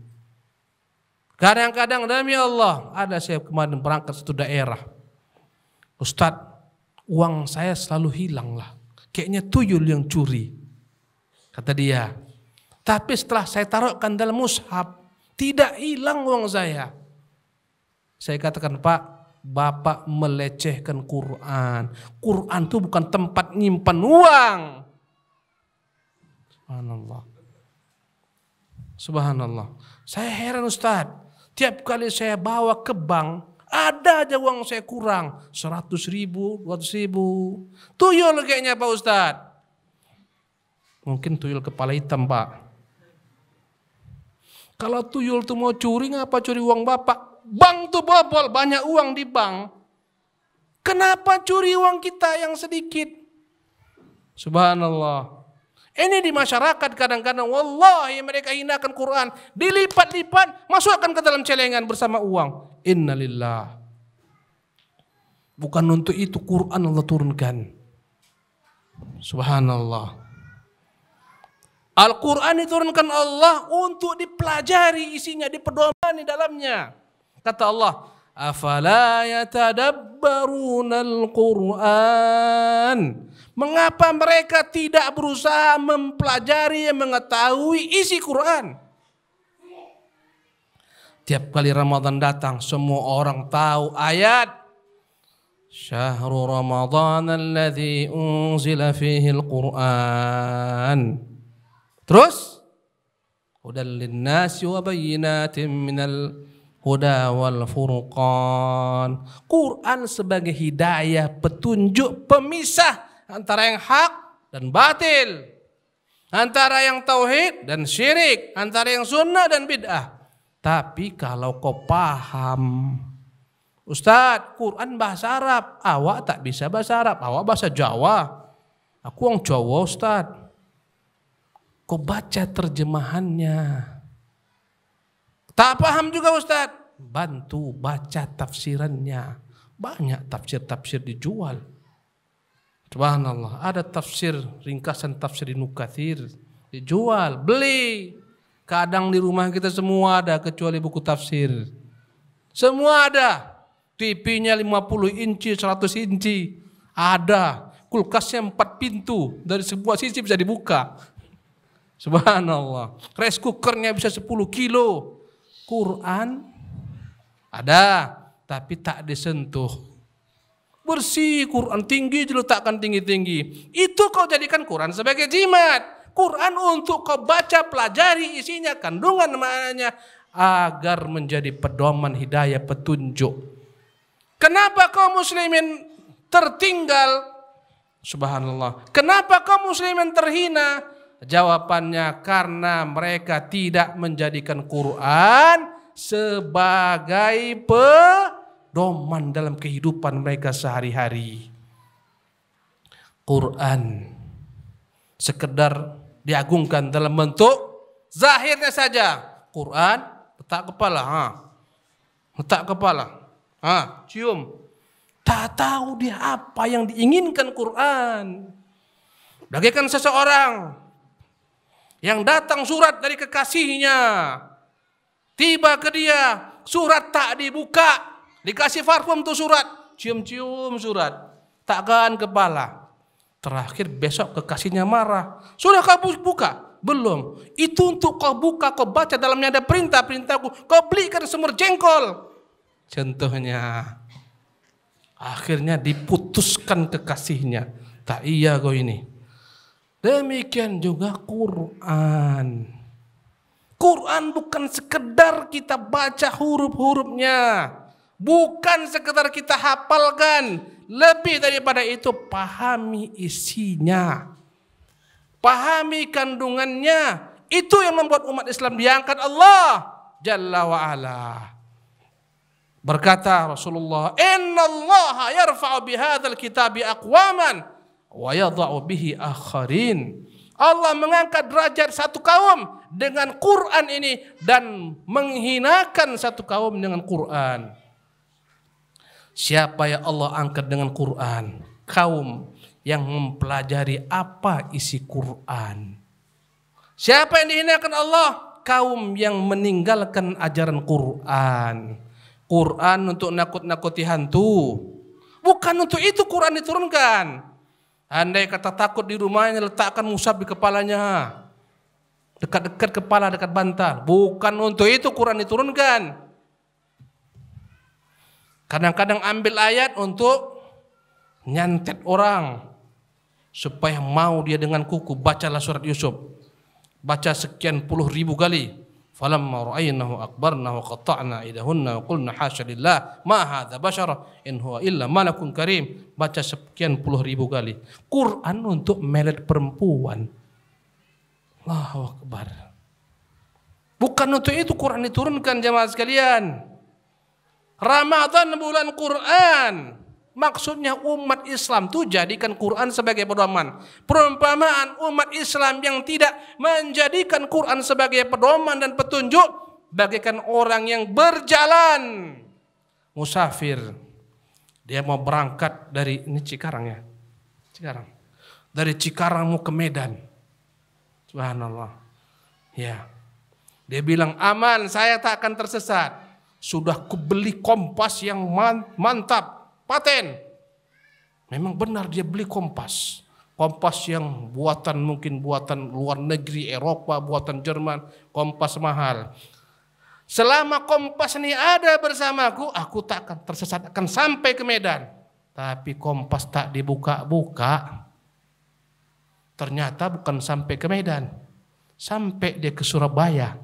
Kadang-kadang demi Allah ada saya kemarin berangkat satu daerah. Ustaz, uang saya selalu hilang lah. Kayaknya tuyul yang curi. Kata dia. Tapi setelah saya taruhkan dalam mushab, tidak hilang uang saya. Saya katakan, Pak, Bapak melecehkan Quran. Quran itu bukan tempat nyimpan uang. Subhanallah. Subhanallah. Saya heran Ustaz. Tiap kali saya bawa ke bank, ada aja uang saya kurang. 100 ribu, 200 ribu. Tuyul kayaknya Pak Ustaz. Mungkin tuyul kepala hitam Pak. Kalau tuyul tuh mau curi, ngapa curi uang Bapak? Bank tuh bobol, banyak uang di bank. Kenapa curi uang kita yang sedikit? Subhanallah. Ini di masyarakat kadang-kadang wallahi mereka hinakan Quran, dilipat-lipat, masukkan ke dalam celengan bersama uang. Innalillah. Bukan untuk itu Quran Allah turunkan. Subhanallah. Al-Quran diturunkan Allah untuk dipelajari isinya, diperdomani dalamnya. Kata Allah, Afala yatadabbaruna al-Quran. Mengapa mereka tidak berusaha mempelajari, mengetahui isi Quran? Tiap kali Ramadan datang, semua orang tahu ayat. Syahrul Ramadan alladhi unzila fihi al-Quran. Terus? Hudan linnasi wa bayyinatin minal huda wal furqan. Quran sebagai hidayah, petunjuk, pemisah antara yang hak dan batil, antara yang tauhid dan syirik, antara yang sunnah dan bid'ah. Tapi kalau kau paham, Ustadz, Quran bahasa Arab, awak tak bisa bahasa Arab, awak bahasa Jawa. Aku orang Jawa Ustadz. Kau baca terjemahannya. Tak paham juga Ustadz. Bantu baca tafsirannya. Banyak tafsir-tafsir dijual. Subhanallah, ada tafsir, ringkasan tafsir Ibnu Katsir dijual, beli. Kadang di rumah kita semua ada kecuali buku tafsir. Semua ada. TV-nya 50 inci, 100 inci. Ada. Kulkasnya empat pintu. Dari sebuah sisi bisa dibuka. Subhanallah. Rice cookernya bisa 10 kilo. Quran ada. Tapi tak disentuh bersih, Quran tinggi diletakkan tinggi-tinggi. Itu kau jadikan Quran sebagai jimat. Quran untuk kau baca, pelajari isinya, kandungan maknanya agar menjadi pedoman hidayah petunjuk. Kenapa kau muslimin tertinggal? Subhanallah. Kenapa kau muslimin terhina? Jawabannya karena mereka tidak menjadikan Quran sebagai pe doman dalam kehidupan mereka sehari-hari. Quran sekedar diagungkan dalam bentuk zahirnya saja. Quran letak kepala, ha. Letak kepala. Ha, cium. Tak tahu dia apa yang diinginkan Quran. Bagaikan seseorang yang datang surat dari kekasihnya. Tiba ke dia, surat tak dibuka, Dikasih parfum tuh surat, cium-cium surat, takkan kepala. Terakhir besok kekasihnya marah. Sudah kau buka? Belum. Itu untuk kau buka, kau baca dalamnya ada perintah-perintahku. Kau belikan semur jengkol. Contohnya, akhirnya diputuskan kekasihnya. Tak iya kau ini. Demikian juga Quran. Quran bukan sekedar kita baca huruf-hurufnya. Bukan sekedar kita hafalkan, lebih daripada itu pahami isinya. Pahami kandungannya. Itu yang membuat umat Islam diangkat Allah Jalla wa ala. Berkata Rasulullah, "Inna Allah yarfa'u bihadzal kitabi aqwaman wa yadha'u bihi akharin." Allah mengangkat derajat satu kaum dengan Quran ini dan menghinakan satu kaum dengan Quran. Siapa yang Allah angkat dengan Quran? Kaum yang mempelajari apa isi Quran. Siapa yang dihinakan Allah? Kaum yang meninggalkan ajaran Quran. Quran untuk nakut-nakuti hantu. Bukan untuk itu Quran diturunkan. Andai kata takut di rumahnya letakkan musab di kepalanya. Dekat-dekat kepala, dekat bantal. Bukan untuk itu Quran diturunkan. Kadang-kadang ambil ayat untuk nyantet orang supaya mau dia dengan kuku bacalah surat Yusuf. Baca sekian puluh ribu kali. Falamma ra'aynahu akbarna wa idahunna qulna hasya lillah ma hadza basyara in huwa illa malakun karim. Baca sekian puluh ribu kali. Quran untuk melet perempuan. Allahu akbar. Bukan untuk itu Quran diturunkan jemaah sekalian. Ramadan bulan Quran. Maksudnya umat Islam itu jadikan Quran sebagai pedoman. Perumpamaan umat Islam yang tidak menjadikan Quran sebagai pedoman dan petunjuk bagaikan orang yang berjalan musafir. Dia mau berangkat dari ini Cikarang ya. Cikarang. Dari Cikarang mau ke Medan. Subhanallah. Ya. Dia bilang aman, saya tak akan tersesat sudah beli kompas yang mantap, paten. Memang benar dia beli kompas. Kompas yang buatan mungkin buatan luar negeri, Eropa, buatan Jerman, kompas mahal. Selama kompas ini ada bersamaku, aku tak akan tersesat, akan sampai ke Medan. Tapi kompas tak dibuka-buka. Ternyata bukan sampai ke Medan. Sampai dia ke Surabaya.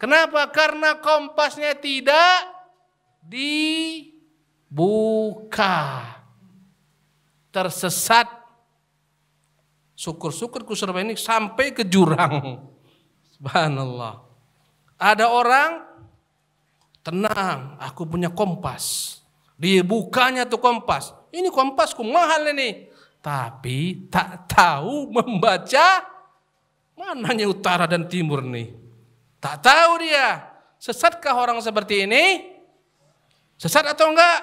Kenapa? Karena kompasnya tidak dibuka. Tersesat. Syukur-syukur Kusurba ini sampai ke jurang. Subhanallah. Ada orang tenang, aku punya kompas. Dibukanya tuh kompas. Ini kompasku mahal ini. Tapi tak tahu membaca mananya utara dan timur nih. Tak tahu dia. Sesatkah orang seperti ini? Sesat atau enggak?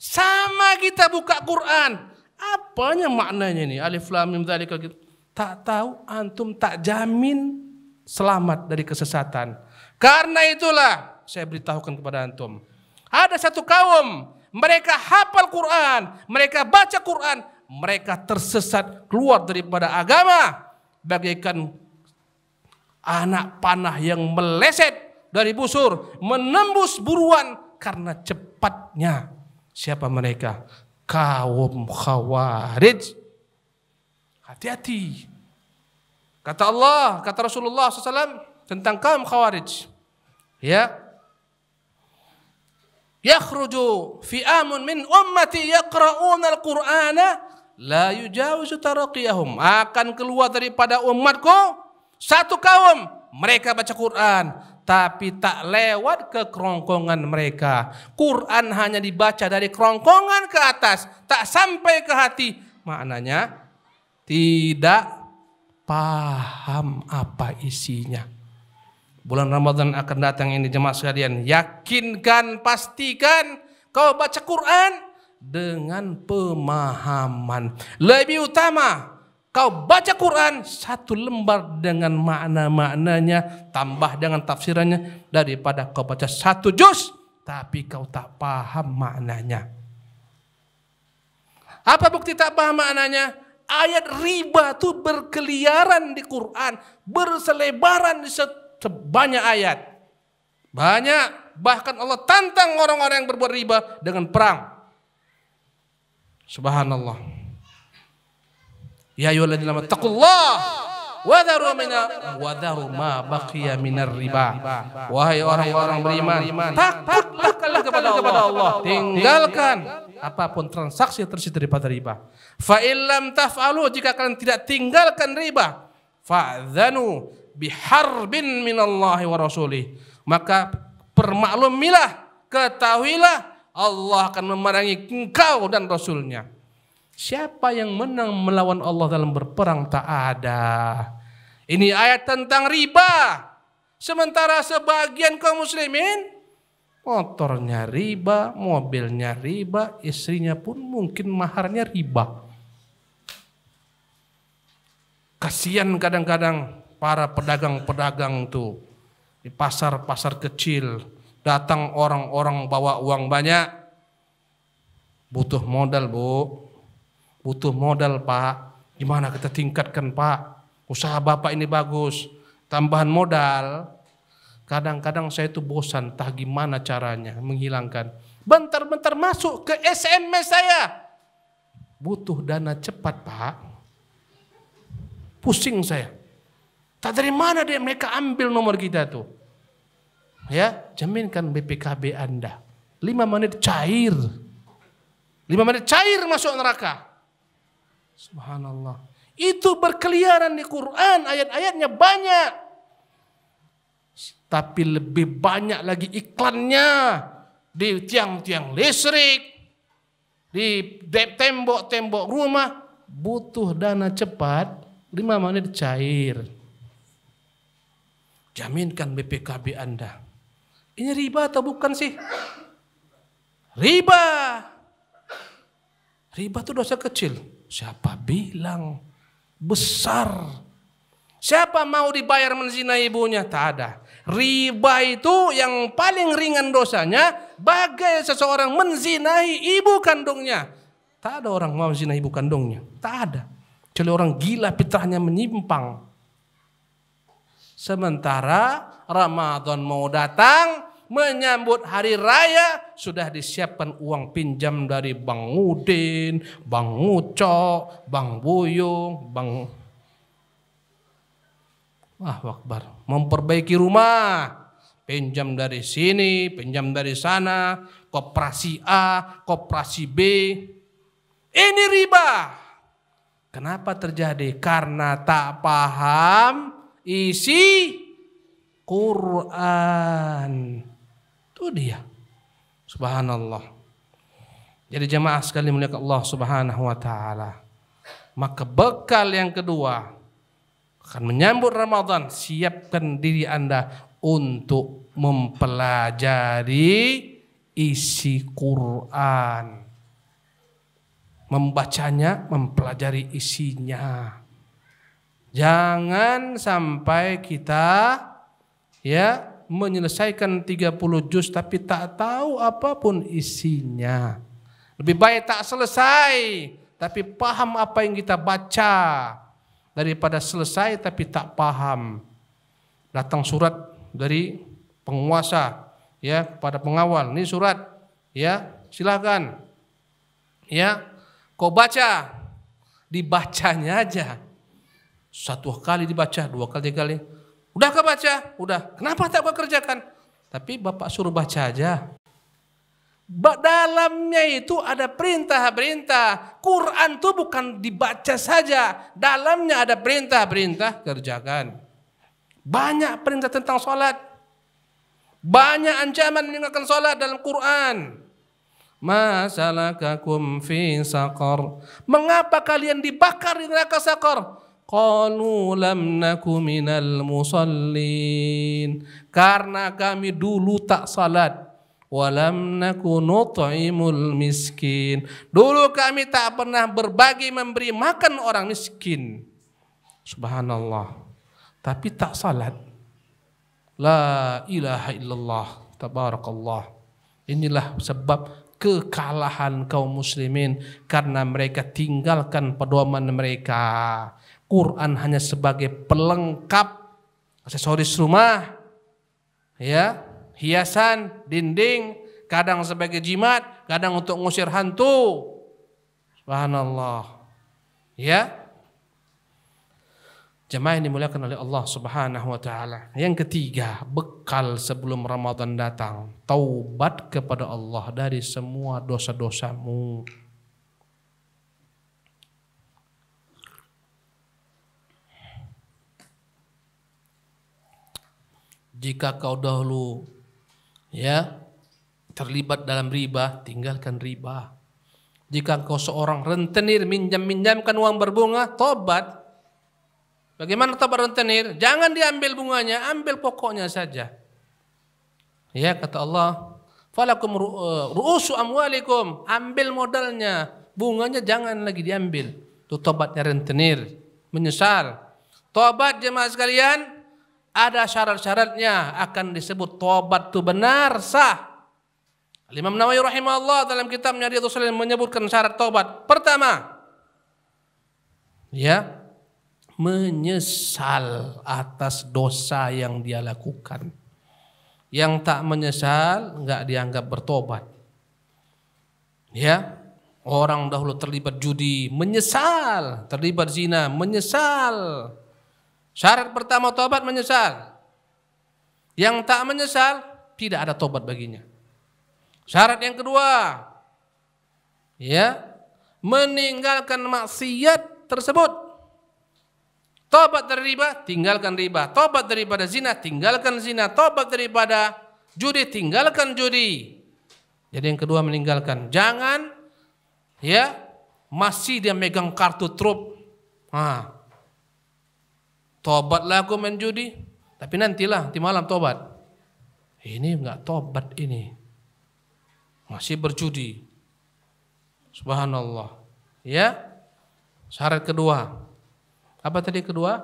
Sama kita buka Quran. Apanya maknanya ini? Alif lam mim dzalika gitu. Tak tahu antum tak jamin selamat dari kesesatan. Karena itulah saya beritahukan kepada antum. Ada satu kaum, mereka hafal Quran, mereka baca Quran, mereka tersesat keluar daripada agama bagaikan anak panah yang meleset dari busur menembus buruan karena cepatnya siapa mereka kaum khawarij hati-hati kata Allah kata Rasulullah SAW tentang kaum khawarij ya yakhruju fi'amun min ummati yaqra'una al-qur'ana la yujawizu taraqiyahum akan keluar daripada umatku satu kaum, mereka baca Quran, tapi tak lewat ke kerongkongan mereka. Quran hanya dibaca dari kerongkongan ke atas, tak sampai ke hati. Maknanya tidak paham apa isinya. Bulan Ramadan akan datang ini jemaah sekalian. Yakinkan, pastikan kau baca Quran dengan pemahaman. Lebih utama Kau baca Quran satu lembar dengan makna-maknanya, tambah dengan tafsirannya daripada kau baca satu juz tapi kau tak paham maknanya. Apa bukti tak paham maknanya? Ayat riba itu berkeliaran di Quran, berselebaran di sebanyak ayat. Banyak, bahkan Allah tantang orang-orang yang berbuat riba dengan perang. Subhanallah. Ya ayyuhalladzina amanu taqullaha Wadaru mina wadaru ma baqiya minar riba. Wahai orang-orang beriman, takutlah kepada Allah. Tinggalkan apapun transaksi tersebut daripada riba. Fa illam taf'alu jika kalian tidak tinggalkan riba, fa'dzanu biharbin minallahi wa rasulih. Maka permaklumilah, ketahuilah Allah akan memerangi engkau dan rasulnya. Siapa yang menang melawan Allah dalam berperang? Tak ada. Ini ayat tentang riba. Sementara sebagian kaum muslimin motornya riba, mobilnya riba, istrinya pun mungkin maharnya riba. Kasihan kadang-kadang para pedagang-pedagang tuh di pasar-pasar kecil datang orang-orang bawa uang banyak butuh modal bu Butuh modal pak. Gimana kita tingkatkan pak? Usaha bapak ini bagus. Tambahan modal. Kadang-kadang saya itu bosan. tak gimana caranya menghilangkan. Bentar-bentar masuk ke SMS saya. Butuh dana cepat pak. Pusing saya. Tak dari mana dia mereka ambil nomor kita tuh. Ya, jaminkan BPKB Anda. lima menit cair. lima menit cair masuk neraka. Subhanallah. Itu berkeliaran di Quran, ayat-ayatnya banyak. Tapi lebih banyak lagi iklannya di tiang-tiang listrik, di tembok-tembok rumah. Butuh dana cepat, lima menit cair. Jaminkan BPKB Anda. Ini riba atau bukan sih? Riba. Riba itu dosa kecil. Siapa bilang besar? Siapa mau dibayar menzina ibunya? Tak ada. Riba itu yang paling ringan dosanya bagai seseorang menzinahi ibu kandungnya. Tak ada orang mau zina ibu kandungnya. Tak ada. Kecuali orang gila fitrahnya menyimpang. Sementara Ramadan mau datang, menyambut hari raya sudah disiapkan uang pinjam dari Bang Udin, Bang Uco, Bang Buyung, Bang Wah, Wakbar, memperbaiki rumah. Pinjam dari sini, pinjam dari sana, koperasi A, koperasi B. Ini riba. Kenapa terjadi? Karena tak paham isi Quran. Itu oh, dia. Subhanallah. Jadi jemaah sekali mulia Allah Subhanahu wa taala. Maka bekal yang kedua akan menyambut Ramadan, siapkan diri Anda untuk mempelajari isi Quran. Membacanya, mempelajari isinya. Jangan sampai kita ya menyelesaikan 30 juz tapi tak tahu apapun isinya. Lebih baik tak selesai tapi paham apa yang kita baca daripada selesai tapi tak paham. Datang surat dari penguasa ya kepada pengawal. Ini surat ya, silakan. Ya, kau baca dibacanya aja. Satu kali dibaca, dua kali, tiga kali Udah kebaca? Udah. Kenapa tak kau kerjakan? Tapi bapak suruh baca aja. Ba dalamnya itu ada perintah-perintah. Quran itu bukan dibaca saja. Dalamnya ada perintah-perintah kerjakan. Banyak perintah tentang sholat. Banyak ancaman meninggalkan sholat dalam Quran. ma'salah kakum fi sakor. Mengapa kalian dibakar di neraka sakor? Qalu lam naku minal musallin karena kami dulu tak salat walam naku nut'imul miskin dulu kami tak pernah berbagi memberi makan orang miskin subhanallah tapi tak salat la ilaha illallah tabarakallah inilah sebab kekalahan kaum muslimin karena mereka tinggalkan pedoman mereka Quran hanya sebagai pelengkap aksesoris rumah, ya, hiasan, dinding, kadang sebagai jimat, kadang untuk ngusir hantu. Subhanallah. Ya. Jemaah yang dimuliakan oleh Allah Subhanahu wa taala. Yang ketiga, bekal sebelum Ramadan datang, taubat kepada Allah dari semua dosa-dosamu. Jika kau dahulu ya terlibat dalam riba, tinggalkan riba. Jika kau seorang rentenir minjam-minjamkan uang berbunga, tobat. Bagaimana tobat rentenir? Jangan diambil bunganya, ambil pokoknya saja. Ya kata Allah, falakum eh, ru'usu amwalikum, ambil modalnya, bunganya jangan lagi diambil. Itu tobatnya rentenir, menyesal. Tobat jemaah sekalian, ada syarat-syaratnya akan disebut tobat itu benar sah. Imam Nawawi rahimahullah dalam kitabnya dia Shalihin menyebutkan syarat tobat. Pertama, ya, menyesal atas dosa yang dia lakukan. Yang tak menyesal nggak dianggap bertobat. Ya, orang dahulu terlibat judi, menyesal, terlibat zina, menyesal. Syarat pertama tobat menyesal. Yang tak menyesal tidak ada tobat baginya. Syarat yang kedua ya, meninggalkan maksiat tersebut. Tobat dari riba, tinggalkan riba. Tobat daripada zina, tinggalkan zina. Tobat daripada judi, tinggalkan judi. Jadi yang kedua meninggalkan. Jangan ya masih dia megang kartu truk. Nah, Tobatlah aku main judi, tapi nantilah nanti malam tobat. Ini enggak tobat ini. Masih berjudi. Subhanallah. Ya. Syarat kedua. Apa tadi kedua?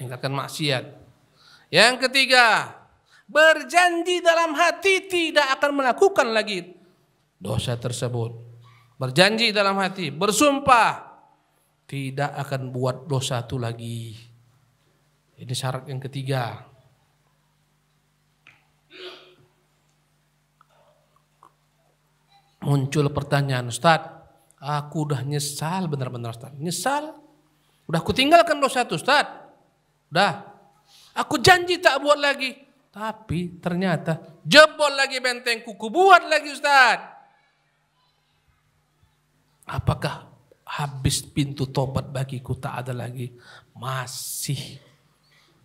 Tingkatkan maksiat. Yang ketiga, berjanji dalam hati tidak akan melakukan lagi dosa tersebut. Berjanji dalam hati, bersumpah tidak akan buat dosa itu lagi. Ini syarat yang ketiga. Muncul pertanyaan, Ustaz, aku udah nyesal benar-benar Ustaz. Nyesal, udah aku tinggalkan dosa itu Ustaz. Udah, aku janji tak buat lagi. Tapi ternyata jebol lagi benteng kuku buat lagi Ustaz. Apakah habis pintu tobat bagiku tak ada lagi. Masih.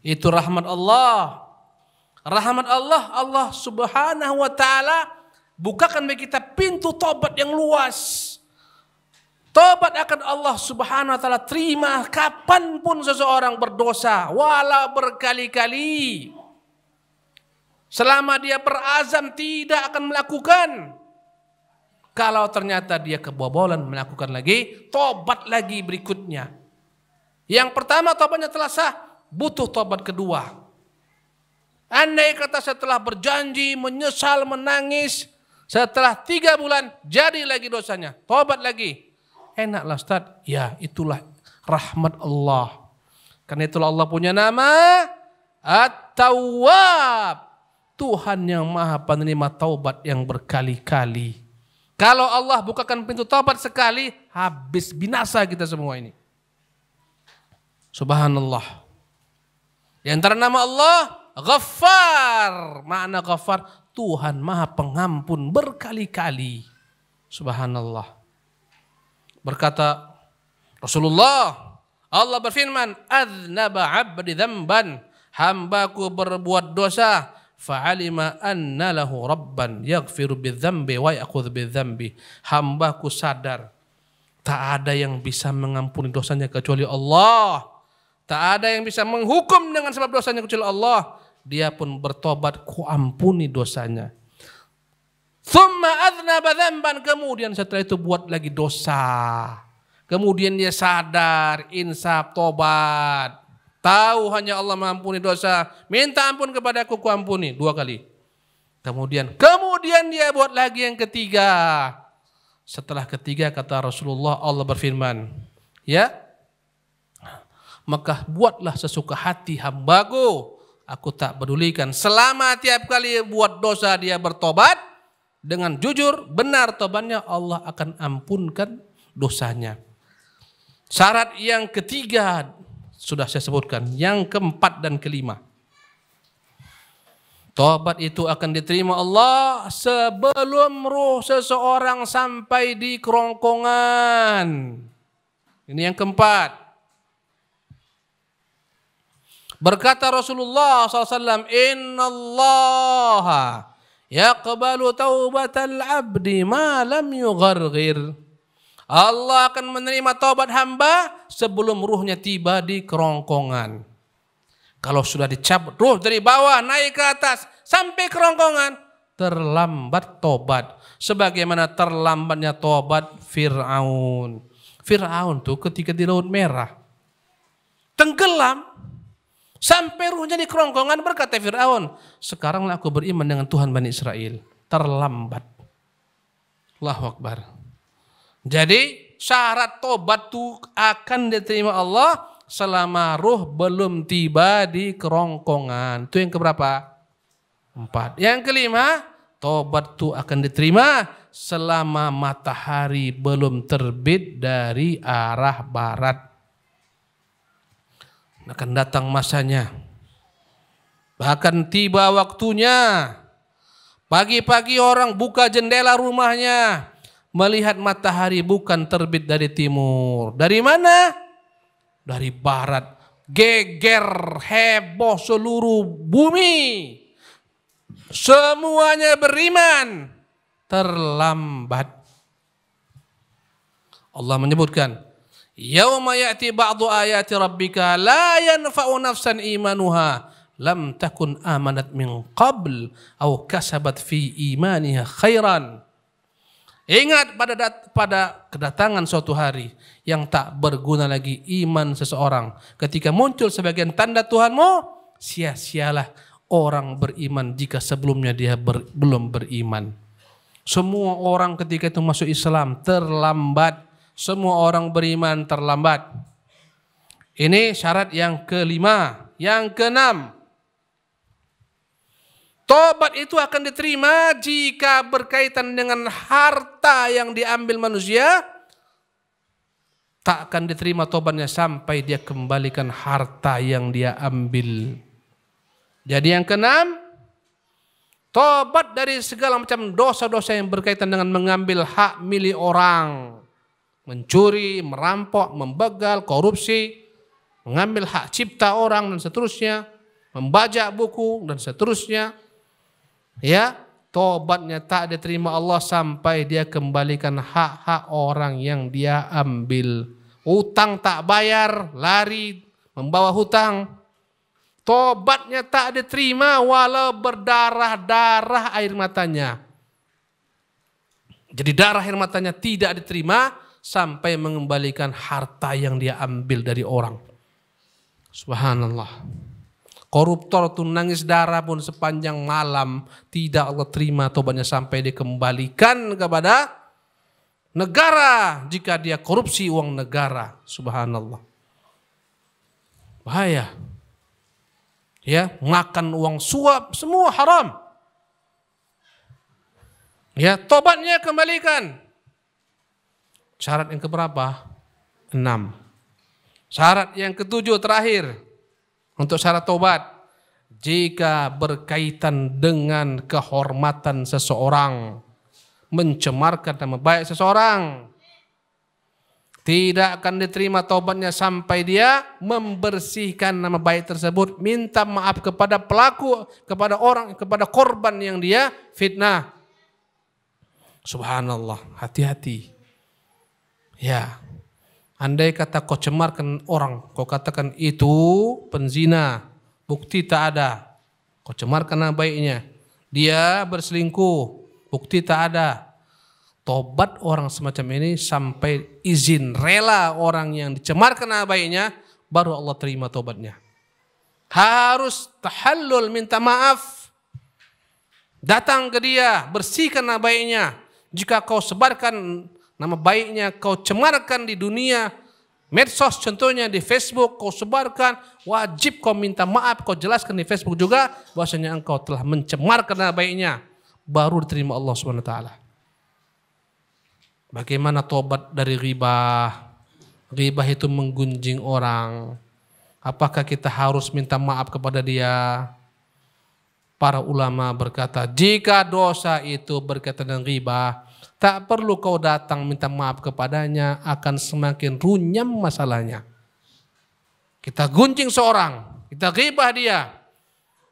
Itu rahmat Allah. Rahmat Allah, Allah subhanahu wa ta'ala bukakan bagi kita pintu tobat yang luas. Tobat akan Allah subhanahu wa ta'ala terima kapanpun seseorang berdosa. Walau berkali-kali. Selama dia berazam tidak akan melakukan kalau ternyata dia kebobolan melakukan lagi, tobat lagi berikutnya. Yang pertama tobatnya telah sah, butuh tobat kedua. Andai kata setelah berjanji, menyesal, menangis, setelah tiga bulan jadi lagi dosanya, tobat lagi. Enaklah Ustaz, ya itulah rahmat Allah. Karena itulah Allah punya nama At-Tawwab. Tuhan yang maha penerima taubat yang berkali-kali. Kalau Allah bukakan pintu taubat sekali, habis binasa kita semua ini. Subhanallah. Di antara nama Allah, Ghaffar. Makna Ghaffar, Tuhan Maha Pengampun berkali-kali. Subhanallah. Berkata Rasulullah, Allah berfirman, "Adznaba 'abdi dzamban." Hambaku berbuat dosa, fa'alima anna lahu rabban yaghfiru bidzambi wa ya'khudhu bidzambi. Hambaku sadar tak ada yang bisa mengampuni dosanya kecuali Allah. Tak ada yang bisa menghukum dengan sebab dosanya kecuali Allah. Dia pun bertobat, ku ampuni dosanya. Thumma adnaba dhanban. Kemudian setelah itu buat lagi dosa. Kemudian dia sadar, insaf, tobat. Tahu hanya Allah mengampuni dosa. Minta ampun kepada aku, ku ampuni. Dua kali. Kemudian, kemudian dia buat lagi yang ketiga. Setelah ketiga kata Rasulullah Allah berfirman, ya maka buatlah sesuka hati hambaku. Aku tak pedulikan. Selama tiap kali buat dosa dia bertobat, dengan jujur, benar tobatnya Allah akan ampunkan dosanya. Syarat yang ketiga sudah saya sebutkan. Yang keempat dan kelima. Tobat itu akan diterima Allah sebelum ruh seseorang sampai di kerongkongan. Ini yang keempat. Berkata Rasulullah SAW, Inna Allah yaqbalu taubatal abdi ma lam yugharghir. Allah akan menerima taubat hamba sebelum ruhnya tiba di kerongkongan. Kalau sudah dicabut ruh dari bawah naik ke atas sampai kerongkongan, terlambat tobat. Sebagaimana terlambatnya tobat Fir'aun. Fir'aun tuh ketika di Laut Merah, tenggelam, sampai ruhnya di kerongkongan berkata Fir'aun, sekaranglah aku beriman dengan Tuhan Bani Israel. Terlambat. Allahu Akbar. Jadi syarat tobat itu akan diterima Allah selama ruh belum tiba di kerongkongan. Itu yang keberapa? Empat. Yang kelima, tobat itu akan diterima selama matahari belum terbit dari arah barat. Akan datang masanya. Bahkan tiba waktunya. Pagi-pagi orang buka jendela rumahnya melihat matahari bukan terbit dari timur. Dari mana? Dari barat. Geger, heboh seluruh bumi. Semuanya beriman. Terlambat. Allah menyebutkan, Yawma ya'ti ba'du ayati rabbika la yanfa'u nafsan imanuha lam takun amanat min qabl au kasabat fi imaniha khairan Ingat pada pada kedatangan suatu hari yang tak berguna lagi iman seseorang. Ketika muncul sebagian tanda Tuhanmu, sia-sialah orang beriman jika sebelumnya dia ber belum beriman. Semua orang ketika itu masuk Islam terlambat. Semua orang beriman terlambat. Ini syarat yang kelima. Yang keenam, Tobat itu akan diterima jika berkaitan dengan harta yang diambil manusia. Tak akan diterima tobatnya sampai dia kembalikan harta yang dia ambil. Jadi yang keenam, tobat dari segala macam dosa-dosa yang berkaitan dengan mengambil hak milik orang. Mencuri, merampok, membegal, korupsi, mengambil hak cipta orang dan seterusnya, membajak buku dan seterusnya Ya, tobatnya tak diterima Allah sampai dia kembalikan hak-hak orang yang dia ambil. Utang tak bayar, lari, membawa hutang. Tobatnya tak diterima walau berdarah-darah air matanya. Jadi darah air matanya tidak diterima sampai mengembalikan harta yang dia ambil dari orang. Subhanallah. Koruptor itu nangis darah pun sepanjang malam. Tidak Allah terima tobatnya sampai dikembalikan kepada negara. Jika dia korupsi uang negara. Subhanallah. Bahaya. Ya, makan uang suap semua haram. Ya, tobatnya kembalikan. Syarat yang keberapa? Enam. Syarat yang ketujuh terakhir. Untuk syarat tobat, jika berkaitan dengan kehormatan seseorang, mencemarkan nama baik seseorang, tidak akan diterima tobatnya sampai dia membersihkan nama baik tersebut. Minta maaf kepada pelaku, kepada orang, kepada korban yang dia fitnah. Subhanallah, hati-hati. Ya, Andai kata kau cemarkan orang, kau katakan itu penzina, bukti tak ada. Kau cemarkan nama baiknya. Dia berselingkuh, bukti tak ada. Tobat orang semacam ini sampai izin rela orang yang dicemarkan nama baiknya, baru Allah terima tobatnya. Harus tahallul minta maaf. Datang ke dia, bersihkan nama baiknya. Jika kau sebarkan Nama baiknya kau cemarkan di dunia, medsos contohnya di Facebook kau sebarkan, wajib kau minta maaf, kau jelaskan di Facebook juga bahwasanya engkau telah mencemarkan nama baiknya, baru diterima Allah Subhanahu wa taala. Bagaimana tobat dari ribah? Ribah itu menggunjing orang. Apakah kita harus minta maaf kepada dia? Para ulama berkata, jika dosa itu berkaitan dengan ribah, Tak perlu kau datang minta maaf kepadanya, akan semakin runyam masalahnya. Kita gunjing seorang, kita ghibah dia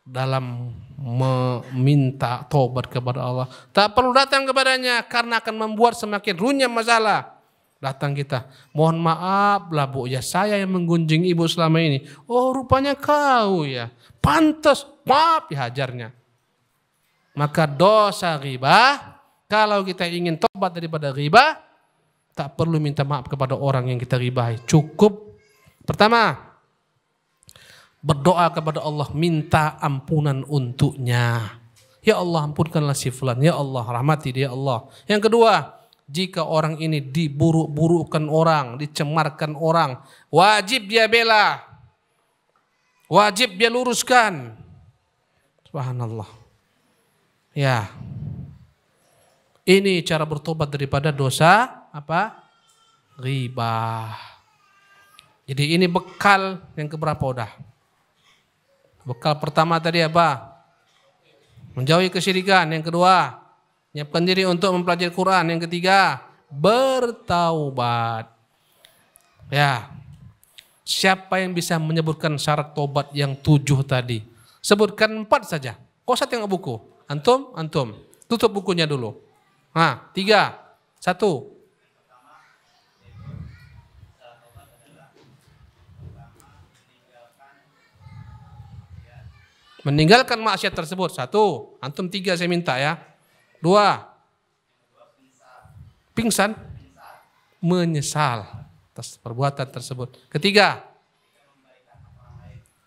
dalam meminta tobat kepada Allah. Tak perlu datang kepadanya karena akan membuat semakin runyam masalah. Datang kita, mohon maaf lah bu, ya saya yang menggunjing ibu selama ini. Oh rupanya kau ya, pantas, maaf dihajarnya. Ya Maka dosa ghibah kalau kita ingin tobat daripada riba, tak perlu minta maaf kepada orang yang kita ribahi. Cukup. Pertama, berdoa kepada Allah, minta ampunan untuknya. Ya Allah ampunkanlah si fulan, ya Allah rahmati dia ya Allah. Yang kedua, jika orang ini diburuk burukkan orang, dicemarkan orang, wajib dia bela. Wajib dia luruskan. Subhanallah. Ya, ini cara bertobat daripada dosa apa? Riba. Jadi ini bekal yang keberapa udah? Bekal pertama tadi apa? Menjauhi kesyirikan. Yang kedua, menyiapkan diri untuk mempelajari Quran. Yang ketiga, bertaubat. Ya. Siapa yang bisa menyebutkan syarat tobat yang tujuh tadi? Sebutkan empat saja. Kosat yang buku. Antum, antum. Tutup bukunya dulu. Nah, tiga. Satu. Meninggalkan maksiat tersebut. Satu. Antum tiga saya minta ya. Dua. Pingsan. Menyesal atas perbuatan tersebut. Ketiga.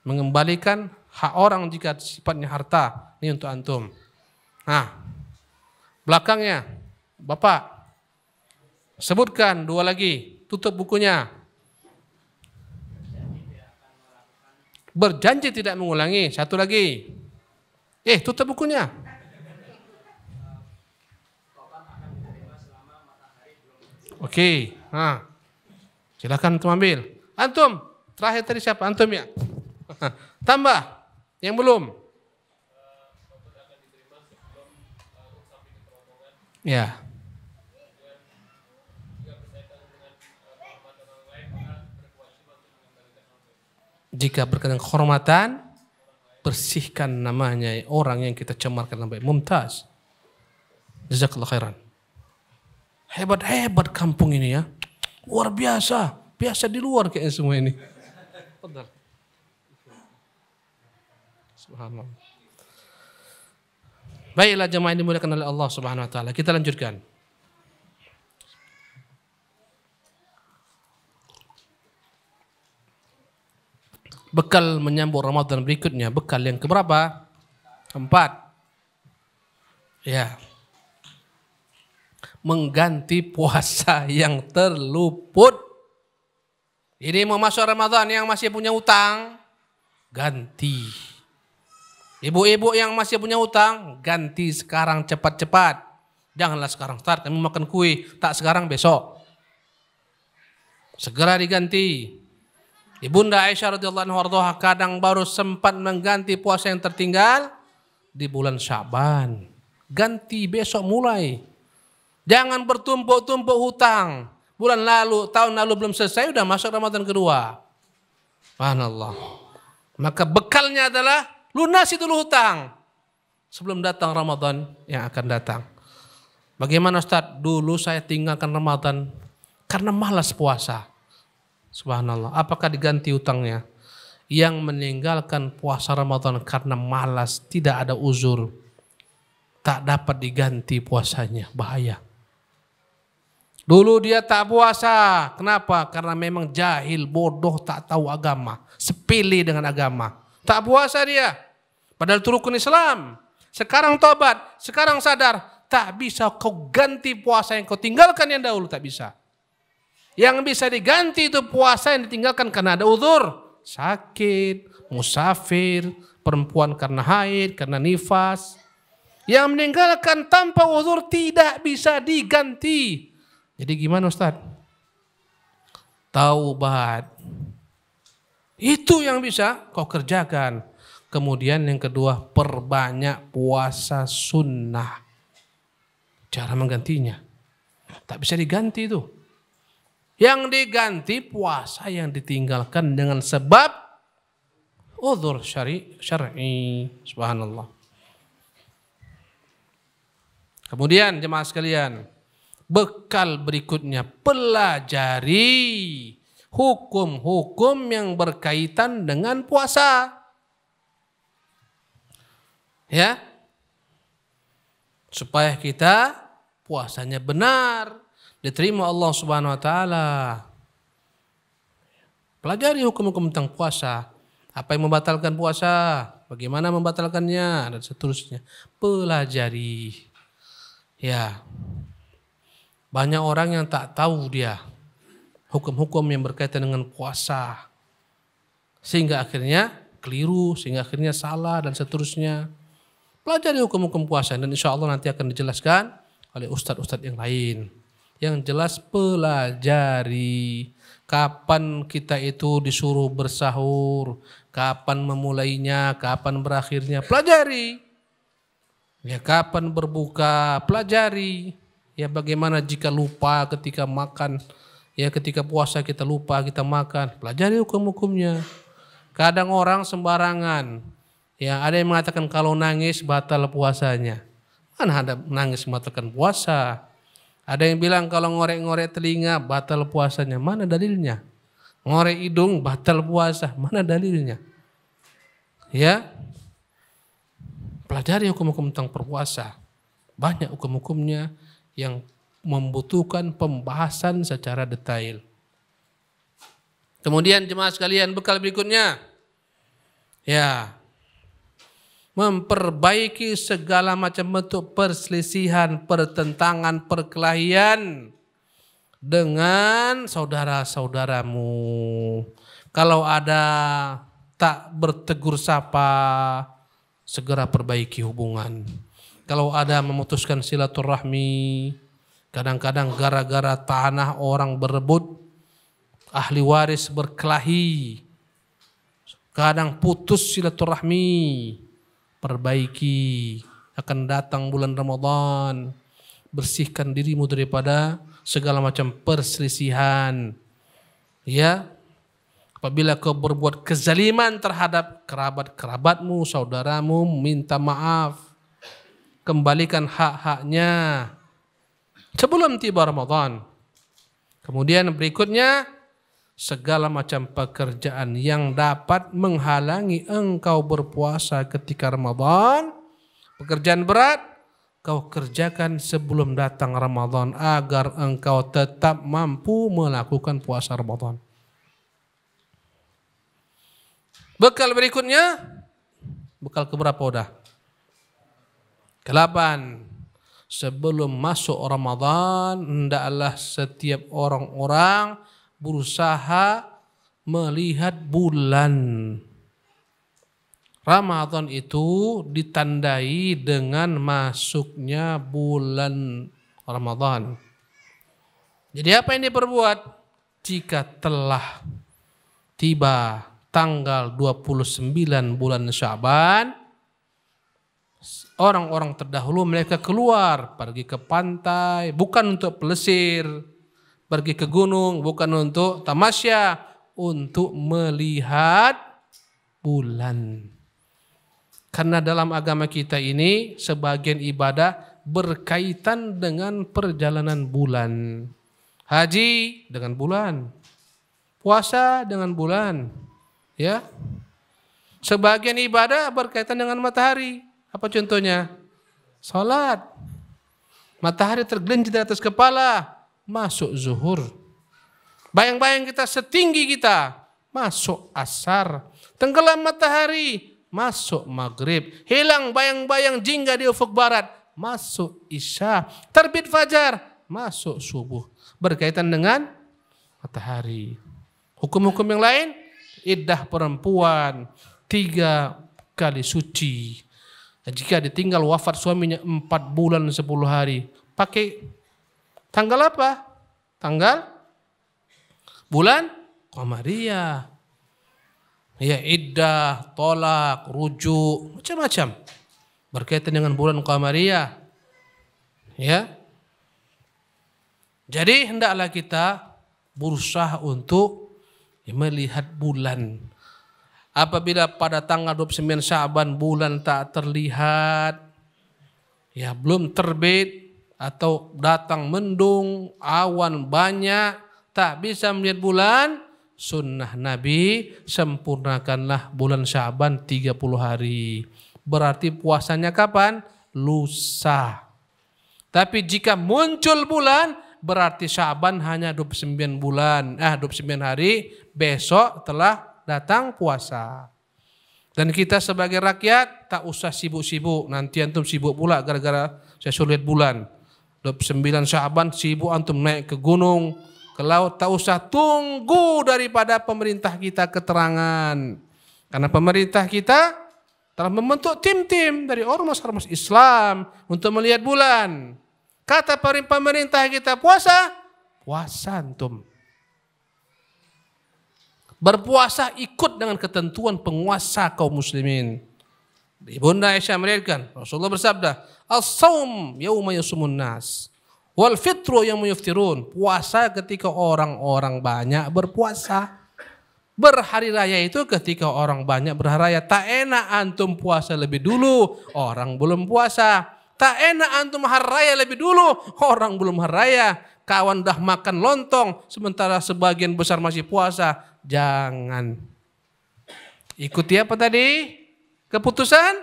Mengembalikan hak orang jika sifatnya harta. Ini untuk antum. Nah, belakangnya Bapak, sebutkan dua lagi. Tutup bukunya. Berjanji tidak mengulangi. Satu lagi. Eh, tutup bukunya. Oke, okay. nah, silakan antum ambil. Antum, terakhir tadi siapa? Antum ya. Tambah, yang belum. Ya. Jika berkenan kehormatan, bersihkan namanya ya, orang yang kita cemarkan nama Mumtaz. Jazakallah khairan. Hebat-hebat kampung ini ya. Luar biasa. Biasa di luar kayaknya semua ini. Subhanallah. Baiklah jemaah ini dimuliakan oleh Allah Subhanahu wa taala. Kita lanjutkan. bekal menyambut Ramadan berikutnya. Bekal yang keberapa? Empat. Ya. Mengganti puasa yang terluput. ini mau masuk Ramadan yang masih punya utang, ganti. Ibu-ibu yang masih punya utang, ganti sekarang cepat-cepat. Janganlah sekarang start, kami makan kue, tak sekarang besok. Segera diganti. Ibunda Aisyah radhiyallahu anha kadang baru sempat mengganti puasa yang tertinggal di bulan Syaban. Ganti besok mulai. Jangan bertumpuk-tumpuk hutang. Bulan lalu, tahun lalu belum selesai udah masuk Ramadan kedua. Subhanallah. Maka bekalnya adalah lunasi dulu hutang sebelum datang Ramadan yang akan datang. Bagaimana Ustaz? Dulu saya tinggalkan Ramadan karena malas puasa. Subhanallah. Apakah diganti utangnya? Yang meninggalkan puasa Ramadan karena malas, tidak ada uzur, tak dapat diganti puasanya, bahaya. Dulu dia tak puasa, kenapa? Karena memang jahil, bodoh, tak tahu agama, Sepilih dengan agama. Tak puasa dia, padahal turukun Islam. Sekarang tobat, sekarang sadar, tak bisa kau ganti puasa yang kau tinggalkan yang dahulu, tak bisa. Yang bisa diganti itu puasa yang ditinggalkan karena ada uzur. Sakit, musafir, perempuan karena haid, karena nifas. Yang meninggalkan tanpa uzur tidak bisa diganti. Jadi gimana Ustaz? Taubat. Itu yang bisa kau kerjakan. Kemudian yang kedua, perbanyak puasa sunnah. Cara menggantinya. Tak bisa diganti itu. Yang diganti puasa yang ditinggalkan dengan sebab uzur syari syar'i. Subhanallah. Kemudian jemaah sekalian, bekal berikutnya pelajari hukum-hukum yang berkaitan dengan puasa. Ya. Supaya kita puasanya benar diterima Allah Subhanahu wa taala. Pelajari hukum-hukum tentang puasa, apa yang membatalkan puasa, bagaimana membatalkannya dan seterusnya. Pelajari. Ya. Banyak orang yang tak tahu dia hukum-hukum yang berkaitan dengan puasa. Sehingga akhirnya keliru, sehingga akhirnya salah dan seterusnya. Pelajari hukum-hukum puasa dan insya Allah nanti akan dijelaskan oleh ustadz-ustadz yang lain yang jelas pelajari kapan kita itu disuruh bersahur, kapan memulainya, kapan berakhirnya, pelajari. Ya kapan berbuka, pelajari. Ya bagaimana jika lupa ketika makan, ya ketika puasa kita lupa kita makan, pelajari hukum-hukumnya. Kadang orang sembarangan, ya ada yang mengatakan kalau nangis batal puasanya. Kan ada nangis mengatakan puasa. Ada yang bilang kalau ngorek-ngorek telinga batal puasanya. Mana dalilnya? Ngorek hidung batal puasa. Mana dalilnya? Ya. Pelajari hukum-hukum tentang perpuasa. Banyak hukum-hukumnya yang membutuhkan pembahasan secara detail. Kemudian jemaah sekalian bekal berikutnya. Ya, memperbaiki segala macam bentuk perselisihan, pertentangan, perkelahian dengan saudara-saudaramu. Kalau ada tak bertegur sapa, segera perbaiki hubungan. Kalau ada memutuskan silaturahmi, kadang-kadang gara-gara tanah orang berebut, ahli waris berkelahi, kadang putus silaturahmi, perbaiki. Akan datang bulan Ramadan, bersihkan dirimu daripada segala macam perselisihan. Ya, apabila kau berbuat kezaliman terhadap kerabat-kerabatmu, saudaramu, minta maaf. Kembalikan hak-haknya sebelum tiba Ramadan. Kemudian berikutnya segala macam pekerjaan yang dapat menghalangi engkau berpuasa ketika Ramadan. Pekerjaan berat, kau kerjakan sebelum datang Ramadan agar engkau tetap mampu melakukan puasa Ramadan. Bekal berikutnya, bekal keberapa udah? Kelapan, sebelum masuk Ramadan, hendaklah setiap orang-orang berusaha melihat bulan. Ramadan itu ditandai dengan masuknya bulan Ramadan. Jadi apa yang diperbuat? Jika telah tiba tanggal 29 bulan Syaban, orang-orang terdahulu mereka keluar pergi ke pantai bukan untuk pelesir, pergi ke gunung bukan untuk tamasya, untuk melihat bulan. Karena dalam agama kita ini sebagian ibadah berkaitan dengan perjalanan bulan. Haji dengan bulan. Puasa dengan bulan. Ya. Sebagian ibadah berkaitan dengan matahari. Apa contohnya? Salat. Matahari tergelincir di atas kepala masuk zuhur. Bayang-bayang kita setinggi kita, masuk asar. Tenggelam matahari, masuk maghrib. Hilang bayang-bayang jingga di ufuk barat, masuk isya. Terbit fajar, masuk subuh. Berkaitan dengan matahari. Hukum-hukum yang lain, iddah perempuan, tiga kali suci. Jika ditinggal wafat suaminya empat bulan sepuluh hari, pakai Tanggal apa? Tanggal bulan Qamariyah. Ya iddah, tolak, rujuk, macam-macam. Berkaitan dengan bulan Qamariyah. Ya. Jadi hendaklah kita berusaha untuk melihat bulan. Apabila pada tanggal 29 Syaban bulan tak terlihat, ya belum terbit, atau datang mendung, awan banyak, tak bisa melihat bulan, sunnah Nabi sempurnakanlah bulan Syaban 30 hari. Berarti puasanya kapan? Lusa. Tapi jika muncul bulan, berarti Syaban hanya 29 bulan, ah eh, 29 hari, besok telah datang puasa. Dan kita sebagai rakyat tak usah sibuk-sibuk, nanti antum sibuk pula gara-gara saya sulit bulan 29 Syaban sibuk antum naik ke gunung, ke laut, tak usah tunggu daripada pemerintah kita keterangan. Karena pemerintah kita telah membentuk tim-tim dari ormas-ormas Islam untuk melihat bulan. Kata pemerintah kita puasa, puasa antum. Berpuasa ikut dengan ketentuan penguasa kaum muslimin. Ibunda Aisyah melahirkan. Rasulullah bersabda, "As-saum yauma yasumun nas wal fitru yauma yuftirun." Puasa ketika orang-orang banyak berpuasa. Berhari raya itu ketika orang banyak berhari raya. Tak enak antum puasa lebih dulu, orang belum puasa. Tak enak antum hari raya lebih dulu, orang belum hari raya. Kawan dah makan lontong, sementara sebagian besar masih puasa. Jangan. Ikuti apa tadi? keputusan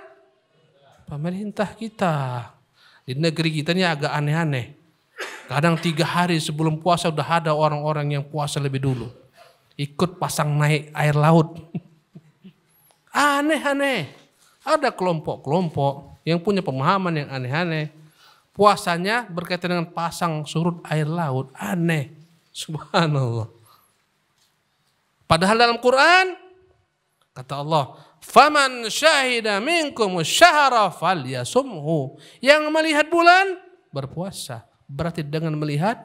pemerintah kita. Di negeri kita ini agak aneh-aneh. Kadang tiga hari sebelum puasa udah ada orang-orang yang puasa lebih dulu. Ikut pasang naik air laut. Aneh-aneh. Ada kelompok-kelompok yang punya pemahaman yang aneh-aneh. Puasanya berkaitan dengan pasang surut air laut. Aneh. Subhanallah. Padahal dalam Quran kata Allah, Faman syahida minkum syahara yasumhu. Yang melihat bulan berpuasa. Berarti dengan melihat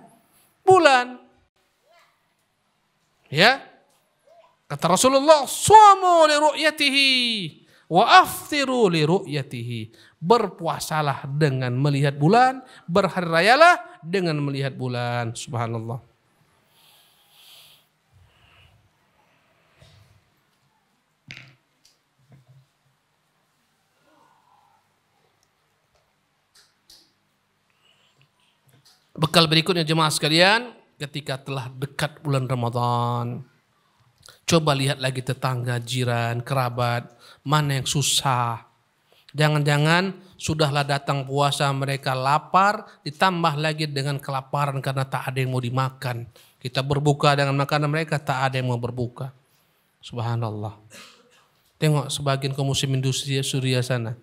bulan. Ya. Kata Rasulullah, "Shumu li ru'yatihi wa aftiru li ru'yatihi." Berpuasalah dengan melihat bulan, berhari rayalah dengan melihat bulan. Subhanallah. Bekal berikutnya jemaah sekalian, ketika telah dekat bulan Ramadan, coba lihat lagi tetangga, jiran, kerabat, mana yang susah. Jangan-jangan sudahlah datang puasa mereka lapar, ditambah lagi dengan kelaparan karena tak ada yang mau dimakan. Kita berbuka dengan makanan mereka, tak ada yang mau berbuka. Subhanallah. Tengok sebagian kaum muslim Indonesia Suria sana.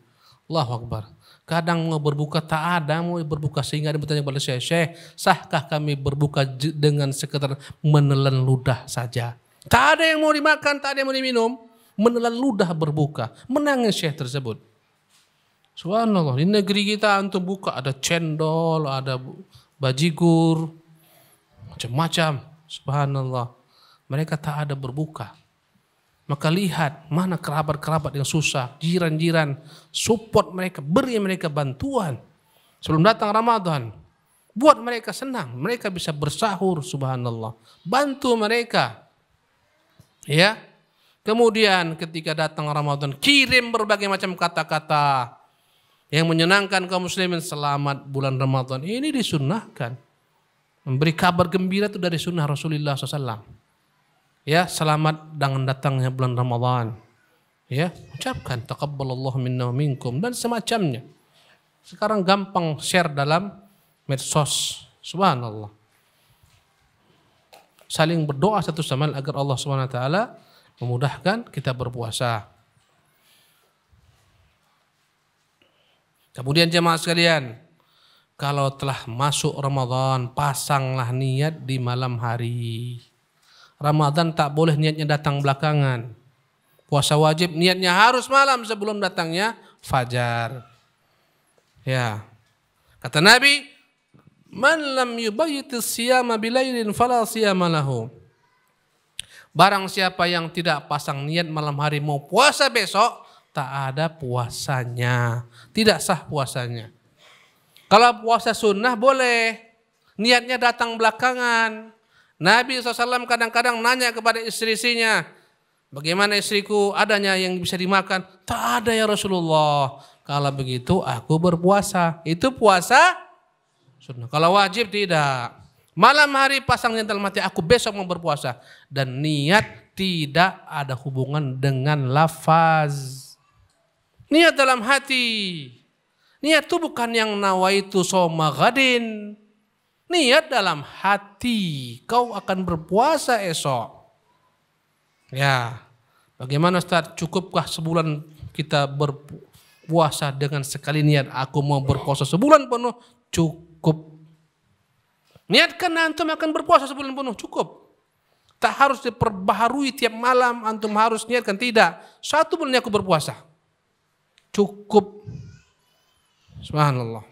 Allahu Akbar. Kadang mau berbuka tak ada, mau berbuka sehingga ada bertanya kepada Syekh, Syekh, sahkah kami berbuka dengan sekedar menelan ludah saja? Tak ada yang mau dimakan, tak ada yang mau diminum. Menelan ludah berbuka. Menangis Syekh tersebut. Subhanallah, di negeri kita untuk buka ada cendol, ada bajigur, macam-macam. Subhanallah. Mereka tak ada berbuka. Maka lihat mana kerabat-kerabat yang susah, jiran-jiran, support mereka, beri mereka bantuan. Sebelum datang Ramadan, buat mereka senang, mereka bisa bersahur subhanallah. Bantu mereka. Ya. Kemudian ketika datang Ramadan, kirim berbagai macam kata-kata yang menyenangkan kaum muslimin selamat bulan Ramadan. Ini disunahkan. Memberi kabar gembira itu dari sunnah Rasulullah SAW. Ya, selamat dengan datangnya bulan Ramadhan, Ya, ucapkan takabbalallahu minna minkum dan semacamnya. Sekarang gampang share dalam medsos. Subhanallah. Saling berdoa satu sama lain agar Allah Subhanahu wa taala memudahkan kita berpuasa. Kemudian jemaah sekalian, kalau telah masuk Ramadan, pasanglah niat di malam hari. Ramadan tak boleh niatnya datang belakangan. Puasa wajib niatnya harus malam sebelum datangnya fajar. Ya. Kata Nabi, "Man lam yubayyitis siyama bilailin fala siyama lahu." Barang siapa yang tidak pasang niat malam hari mau puasa besok, tak ada puasanya. Tidak sah puasanya. Kalau puasa sunnah boleh. Niatnya datang belakangan. Nabi SAW kadang-kadang nanya kepada istri-istrinya, bagaimana istriku adanya yang bisa dimakan? Tak ada ya Rasulullah. Kalau begitu aku berpuasa. Itu puasa sunnah. Kalau wajib tidak. Malam hari pasang nyentil mati, aku besok mau berpuasa. Dan niat tidak ada hubungan dengan lafaz. Niat dalam hati. Niat itu bukan yang nawaitu soma gadin. Niat dalam hati, kau akan berpuasa esok. Ya, bagaimana Ustaz, cukupkah sebulan kita berpuasa dengan sekali niat? Aku mau berpuasa sebulan penuh, cukup. Niatkan antum akan berpuasa sebulan penuh, cukup. Tak harus diperbaharui tiap malam, antum harus niatkan. Tidak, satu bulan aku berpuasa. Cukup. Subhanallah.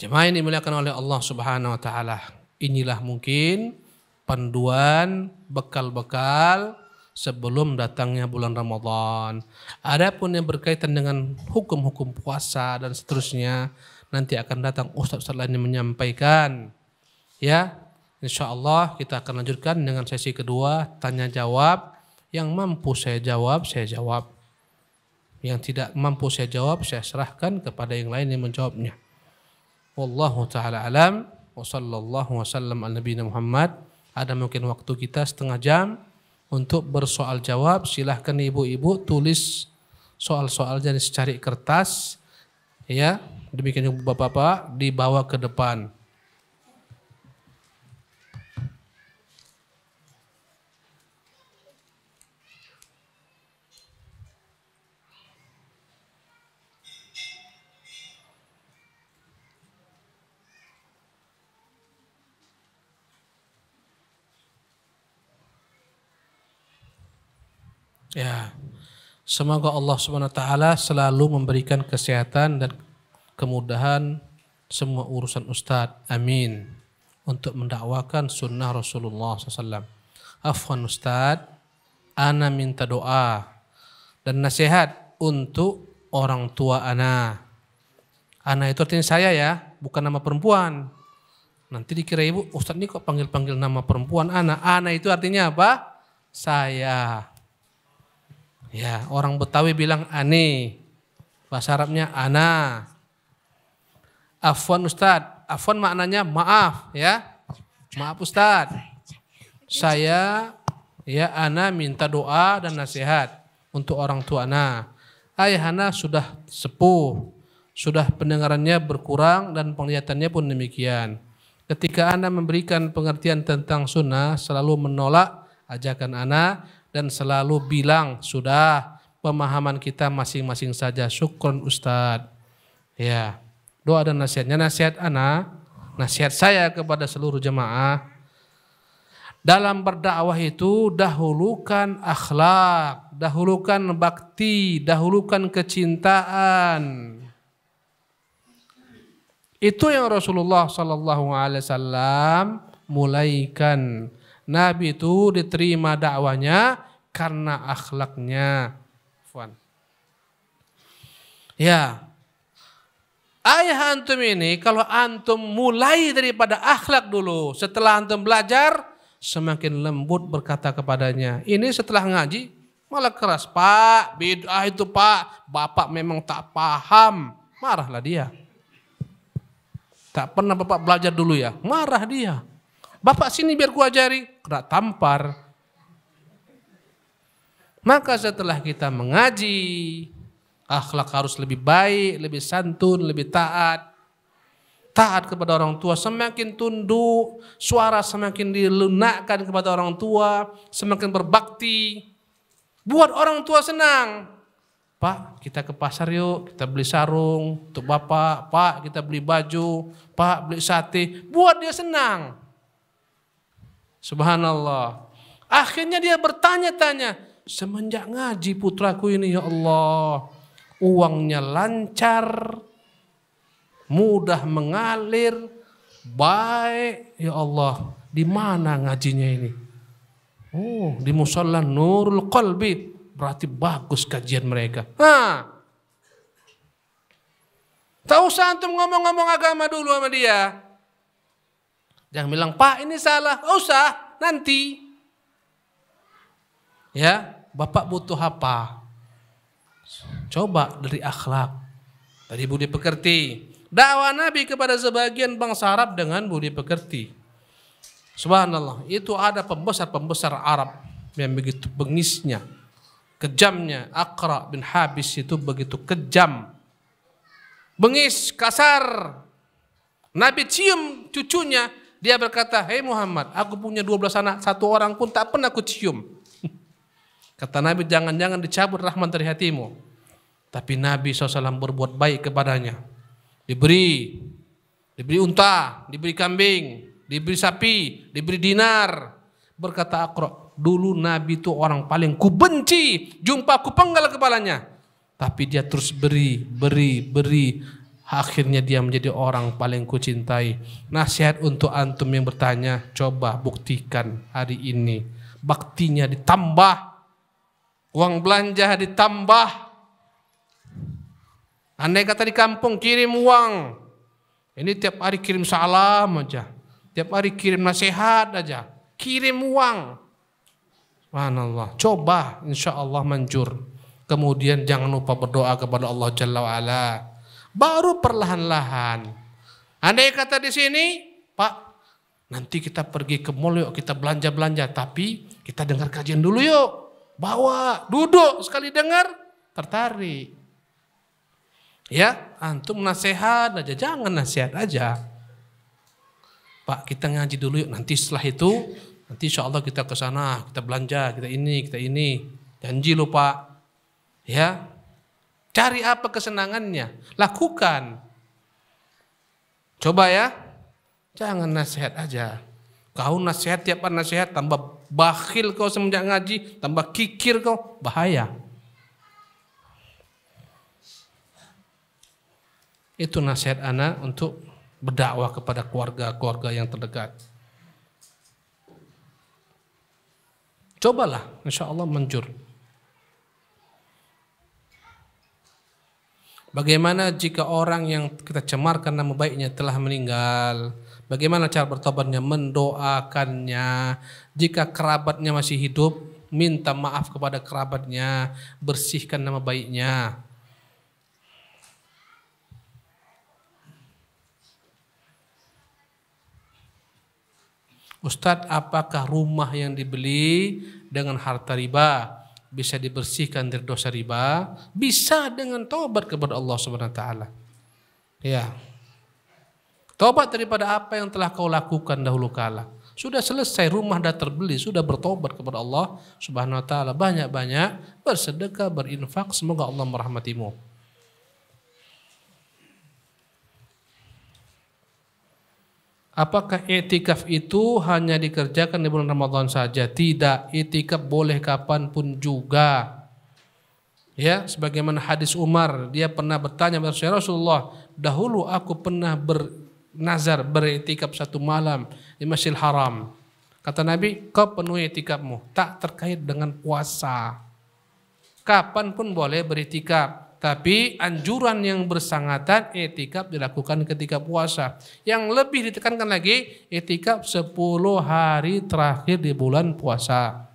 Jemaah yang dimuliakan oleh Allah Subhanahu wa taala. Inilah mungkin panduan bekal-bekal sebelum datangnya bulan Ramadan. Adapun yang berkaitan dengan hukum-hukum puasa dan seterusnya nanti akan datang ustaz lain menyampaikan. Ya, insya Allah kita akan lanjutkan dengan sesi kedua tanya jawab. Yang mampu saya jawab, saya jawab. Yang tidak mampu saya jawab, saya serahkan kepada yang lain yang menjawabnya. Wallahu taala alam wa sallallahu sallam al nabi Muhammad. Ada mungkin waktu kita setengah jam untuk bersoal jawab. Silahkan ibu-ibu tulis soal soal jadi secari kertas. Ya, demikian juga bapak-bapak dibawa ke depan. Ya. Semoga Allah SWT selalu memberikan kesehatan dan kemudahan semua urusan Ustadz. Amin. Untuk mendakwakan sunnah Rasulullah SAW. Afwan Ustadz, Ana minta doa dan nasihat untuk orang tua Ana. Ana itu artinya saya ya, bukan nama perempuan. Nanti dikira ibu, Ustadz ini kok panggil-panggil nama perempuan Ana. Ana itu artinya apa? Saya. Ya, orang Betawi bilang ane. Bahasa Arabnya ana. Afwan Ustaz. Afwan maknanya maaf ya. Maaf Ustaz. Saya ya ana minta doa dan nasihat untuk orang tua ana. Ayah ana sudah sepuh. Sudah pendengarannya berkurang dan penglihatannya pun demikian. Ketika Anda memberikan pengertian tentang sunnah, selalu menolak ajakan Anda dan selalu bilang sudah pemahaman kita masing-masing saja. Syukron Ustad. Ya, doa dan nasihatnya. Nasihat anak, nasihat saya kepada seluruh jemaah. Dalam berdakwah itu dahulukan akhlak, dahulukan bakti, dahulukan kecintaan. Itu yang Rasulullah Shallallahu Alaihi Wasallam mulaikan Nabi itu diterima dakwanya karena akhlaknya. Fuan. Ya. Ayah antum ini kalau antum mulai daripada akhlak dulu, setelah antum belajar semakin lembut berkata kepadanya. Ini setelah ngaji malah keras, "Pak, bid'ah itu, Pak. Bapak memang tak paham." Marahlah dia. Tak pernah Bapak belajar dulu ya. Marah dia. Bapak sini biar gua ajari. Kena tampar. Maka setelah kita mengaji, akhlak harus lebih baik, lebih santun, lebih taat. Taat kepada orang tua semakin tunduk, suara semakin dilunakkan kepada orang tua, semakin berbakti. Buat orang tua senang. Pak, kita ke pasar yuk, kita beli sarung untuk bapak. Pak, kita beli baju. Pak, beli sate. Buat dia senang. Subhanallah. Akhirnya dia bertanya-tanya, semenjak ngaji putraku ini ya Allah, uangnya lancar, mudah mengalir, baik ya Allah. Di mana ngajinya ini? Oh, di musola Nurul Qalbi. Berarti bagus kajian mereka. Ha. Tak usah antum ngomong-ngomong agama dulu sama dia. Jangan bilang, Pak ini salah, nggak usah, nanti. Ya, Bapak butuh apa? Coba dari akhlak, dari budi pekerti. Dakwah Nabi kepada sebagian bangsa Arab dengan budi pekerti. Subhanallah, itu ada pembesar-pembesar Arab yang begitu bengisnya, kejamnya. Akra bin Habis itu begitu kejam. Bengis, kasar. Nabi cium cucunya, dia berkata, hei Muhammad, aku punya 12 anak, satu orang pun tak pernah aku cium. Kata Nabi, jangan-jangan dicabut rahmat dari hatimu. Tapi Nabi SAW berbuat baik kepadanya. Diberi, diberi unta, diberi kambing, diberi sapi, diberi dinar. Berkata Akro, dulu Nabi itu orang paling kubenci, jumpa ku penggal kepalanya. Tapi dia terus beri, beri, beri akhirnya dia menjadi orang paling kucintai. Nasihat untuk antum yang bertanya, coba buktikan hari ini. Baktinya ditambah, uang belanja ditambah. Andai kata di kampung kirim uang, ini tiap hari kirim salam aja, tiap hari kirim nasihat aja, kirim uang. Subhanallah, coba insya Allah manjur. Kemudian jangan lupa berdoa kepada Allah Jalla wa'ala Baru perlahan-lahan. Andai kata di sini, Pak, nanti kita pergi ke mall yuk, kita belanja-belanja. Tapi kita dengar kajian dulu yuk. Bawa, duduk, sekali dengar, tertarik. Ya, antum nasihat aja, jangan nasihat aja. Pak kita ngaji dulu yuk nanti setelah itu nanti insya Allah kita ke sana kita belanja kita ini kita ini janji lupa ya Cari apa kesenangannya? Lakukan. Coba ya. Jangan nasihat aja. Kau nasihat tiap hari nasihat tambah bakhil kau semenjak ngaji, tambah kikir kau, bahaya. Itu nasihat anak untuk berdakwah kepada keluarga-keluarga yang terdekat. Cobalah, insya Allah menjur. Bagaimana jika orang yang kita cemar karena baiknya telah meninggal? Bagaimana cara bertobatnya? Mendoakannya. Jika kerabatnya masih hidup, minta maaf kepada kerabatnya, bersihkan nama baiknya. Ustadz, apakah rumah yang dibeli dengan harta riba bisa dibersihkan dari dosa riba, bisa dengan tobat kepada Allah Subhanahu wa taala. Ya. tobat daripada apa yang telah kau lakukan dahulu kala. Sudah selesai rumah dah terbeli, sudah bertobat kepada Allah Subhanahu wa taala. Banyak-banyak bersedekah, berinfak, semoga Allah merahmatimu. Apakah etikaf itu hanya dikerjakan di bulan Ramadan saja? Tidak, etikaf boleh kapanpun juga. Ya, sebagaimana hadis Umar, dia pernah bertanya kepada Rasulullah, dahulu aku pernah bernazar beretikaf satu malam di Masjidil Haram. Kata Nabi, kau penuhi etikafmu, tak terkait dengan puasa. Kapanpun boleh beretikaf tapi anjuran yang bersangatan etikaf dilakukan ketika puasa. Yang lebih ditekankan lagi, etikaf 10 hari terakhir di bulan puasa.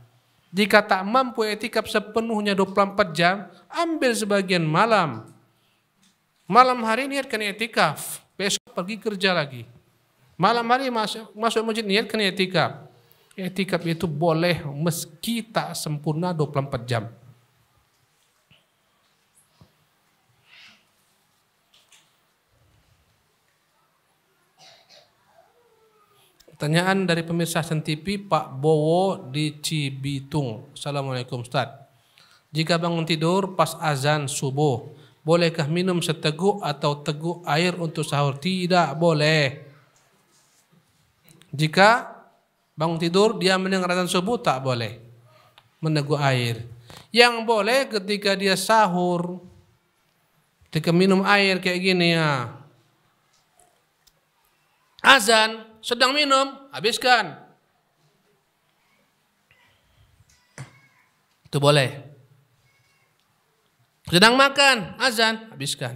Jika tak mampu etikaf sepenuhnya 24 jam, ambil sebagian malam. Malam hari niatkan etikaf, besok pergi kerja lagi. Malam hari masuk, masuk masjid niatkan etikaf. Etikaf itu boleh meski tak sempurna 24 jam. Pertanyaan dari pemirsa Sentipi Pak Bowo di Cibitung. Assalamualaikum Ustaz. Jika bangun tidur pas azan subuh, bolehkah minum seteguk atau teguk air untuk sahur? Tidak boleh. Jika bangun tidur dia mendengar azan subuh tak boleh meneguk air. Yang boleh ketika dia sahur, ketika minum air kayak gini ya. Azan sedang minum, habiskan. Itu boleh. Sedang makan, azan, habiskan.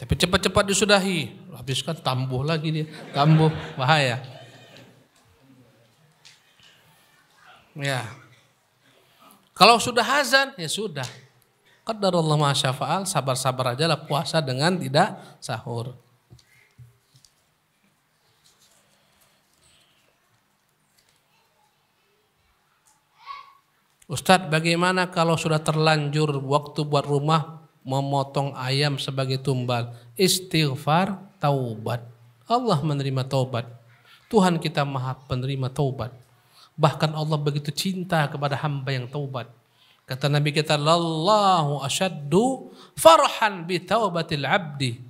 Tapi cepat-cepat disudahi. Habiskan tambuh lagi dia. Tambuh, bahaya. Ya. Kalau sudah azan, ya sudah. Qadarullah Allah sabar-sabar aja lah puasa dengan tidak sahur. Ustadz bagaimana kalau sudah terlanjur waktu buat rumah memotong ayam sebagai tumbal? Istighfar, taubat. Allah menerima taubat. Tuhan kita maha penerima taubat. Bahkan Allah begitu cinta kepada hamba yang taubat. Kata Nabi kita, "Lallahu asyaddu farhan bi taubatil abdi."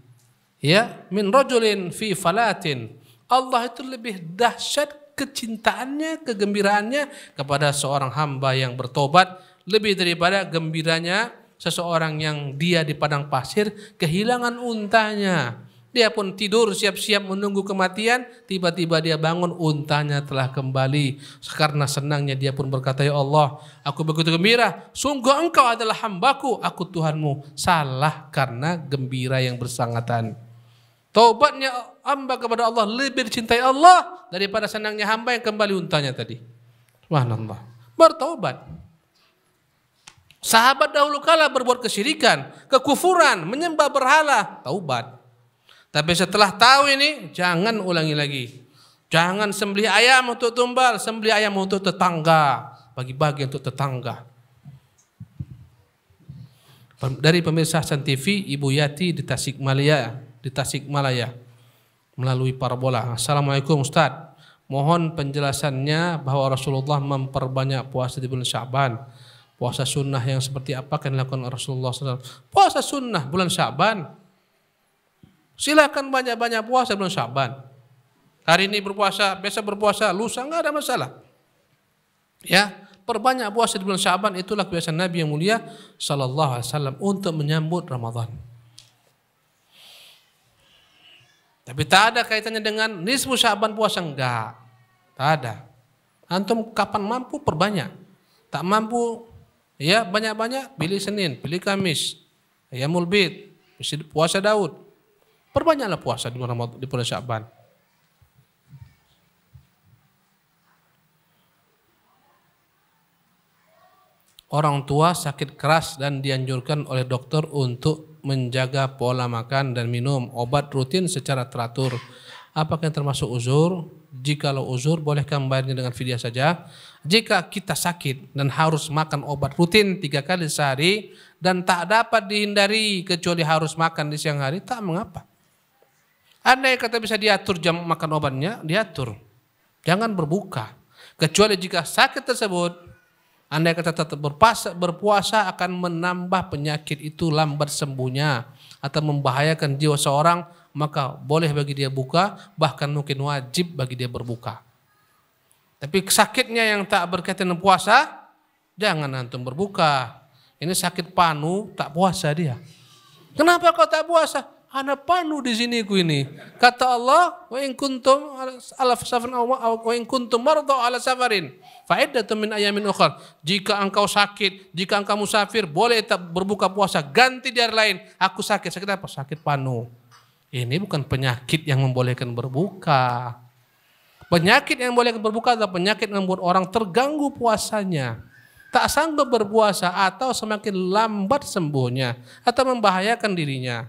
Ya, min rajulin fi falatin. Allah itu lebih dahsyat kecintaannya, kegembiraannya kepada seorang hamba yang bertobat lebih daripada gembiranya seseorang yang dia di padang pasir kehilangan untanya. Dia pun tidur siap-siap menunggu kematian, tiba-tiba dia bangun untanya telah kembali. Karena senangnya dia pun berkata, "Ya Allah, aku begitu gembira. Sungguh engkau adalah hambaku, aku Tuhanmu." Salah karena gembira yang bersangatan. Taubatnya hamba kepada Allah lebih dicintai Allah daripada senangnya hamba yang kembali untanya tadi. Subhanallah. Bertaubat. Sahabat dahulu kala berbuat kesyirikan, kekufuran, menyembah berhala, taubat. Tapi setelah tahu ini, jangan ulangi lagi. Jangan sembelih ayam untuk tumbal, sembelih ayam untuk tetangga, bagi-bagi untuk tetangga. Dari pemirsa Hasan TV, Ibu Yati di Tasikmalaya, di Tasikmalaya melalui parabola. Assalamualaikum Ustaz. Mohon penjelasannya bahwa Rasulullah memperbanyak puasa di bulan Syaban. Puasa sunnah yang seperti apa yang dilakukan Rasulullah SAW? Puasa sunnah bulan Syaban. Silakan banyak-banyak puasa bulan Syaban. Hari ini berpuasa, besok berpuasa, lusa nggak ada masalah. Ya, perbanyak puasa di bulan Syaban itulah kebiasaan Nabi yang mulia Shallallahu Alaihi Wasallam untuk menyambut Ramadan. Tapi tak ada kaitannya dengan nisfu syaban puasa enggak. Tak ada. Antum kapan mampu perbanyak. Tak mampu ya banyak-banyak pilih Senin, pilih Kamis. Ya mulbit, puasa Daud. Perbanyaklah puasa di bulan di bulan Syaban. Orang tua sakit keras dan dianjurkan oleh dokter untuk menjaga pola makan dan minum, obat rutin secara teratur. Apakah yang termasuk uzur? Jikalau uzur, bolehkah membayarnya dengan video saja? Jika kita sakit dan harus makan obat rutin tiga kali sehari dan tak dapat dihindari kecuali harus makan di siang hari, tak mengapa. yang kata bisa diatur jam makan obatnya, diatur. Jangan berbuka. Kecuali jika sakit tersebut anda kata tetap berpuasa, berpuasa akan menambah penyakit itu lambat sembuhnya atau membahayakan jiwa seorang, maka boleh bagi dia buka, bahkan mungkin wajib bagi dia berbuka. Tapi sakitnya yang tak berkaitan dengan puasa, jangan antum berbuka. Ini sakit panu, tak puasa dia. Kenapa kau tak puasa? Anak panu di sini ku ini. Kata Allah, wa in kuntum ala safarin Faedatu min ayamin ukhar. Jika engkau sakit, jika engkau musafir, boleh tak berbuka puasa. Ganti di hari lain. Aku sakit. Sakit apa? Sakit panu. Ini bukan penyakit yang membolehkan berbuka. Penyakit yang boleh berbuka adalah penyakit yang membuat orang terganggu puasanya. Tak sanggup berpuasa atau semakin lambat sembuhnya. Atau membahayakan dirinya.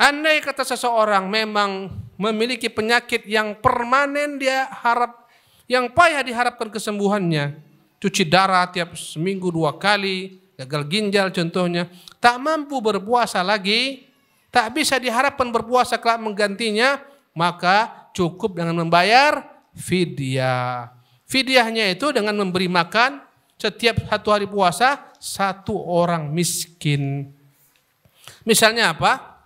Andai kata seseorang memang memiliki penyakit yang permanen dia harap yang payah diharapkan kesembuhannya. Cuci darah tiap seminggu dua kali, gagal ginjal contohnya. Tak mampu berpuasa lagi, tak bisa diharapkan berpuasa kelak menggantinya, maka cukup dengan membayar fidyah. Fidyahnya itu dengan memberi makan setiap satu hari puasa satu orang miskin. Misalnya apa?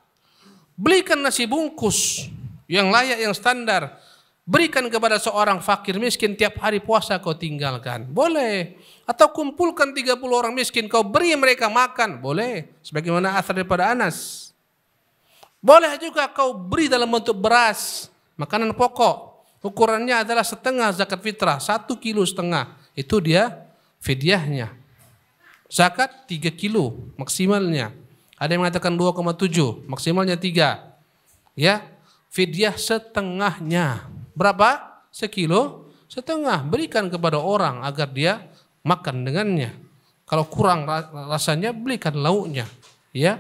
Belikan nasi bungkus yang layak, yang standar Berikan kepada seorang fakir miskin tiap hari puasa kau tinggalkan. Boleh. Atau kumpulkan 30 orang miskin kau beri mereka makan. Boleh. Sebagaimana asal daripada Anas. Boleh juga kau beri dalam bentuk beras. Makanan pokok. Ukurannya adalah setengah zakat fitrah. Satu kilo setengah. Itu dia fidyahnya. Zakat tiga kilo maksimalnya. Ada yang mengatakan 2,7. Maksimalnya tiga Ya. Fidyah setengahnya. Berapa? Sekilo setengah. Berikan kepada orang agar dia makan dengannya. Kalau kurang rasanya belikan lauknya, ya.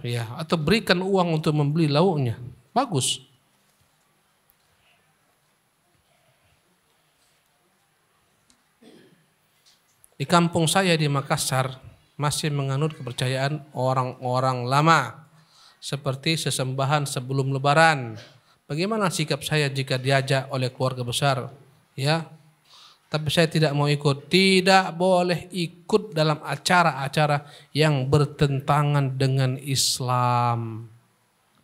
Ya, atau berikan uang untuk membeli lauknya. Bagus. Di kampung saya di Makassar masih menganut kepercayaan orang-orang lama seperti sesembahan sebelum lebaran. Bagaimana sikap saya jika diajak oleh keluarga besar? Ya, tapi saya tidak mau ikut. Tidak boleh ikut dalam acara-acara yang bertentangan dengan Islam,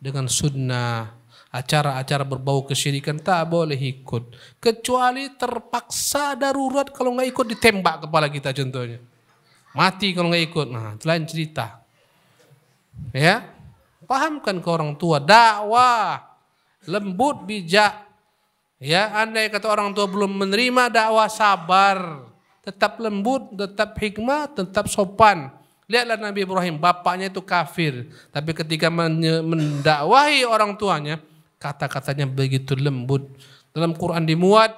dengan sunnah. Acara-acara berbau kesyirikan tak boleh ikut. Kecuali terpaksa darurat kalau nggak ikut ditembak kepala kita contohnya. Mati kalau nggak ikut. Nah, itu lain cerita. Ya, pahamkan ke orang tua dakwah lembut, bijak. Ya, andai kata orang tua belum menerima dakwah sabar, tetap lembut, tetap hikmah, tetap sopan. Lihatlah Nabi Ibrahim, bapaknya itu kafir, tapi ketika mendakwahi orang tuanya, kata-katanya begitu lembut. Dalam Quran dimuat,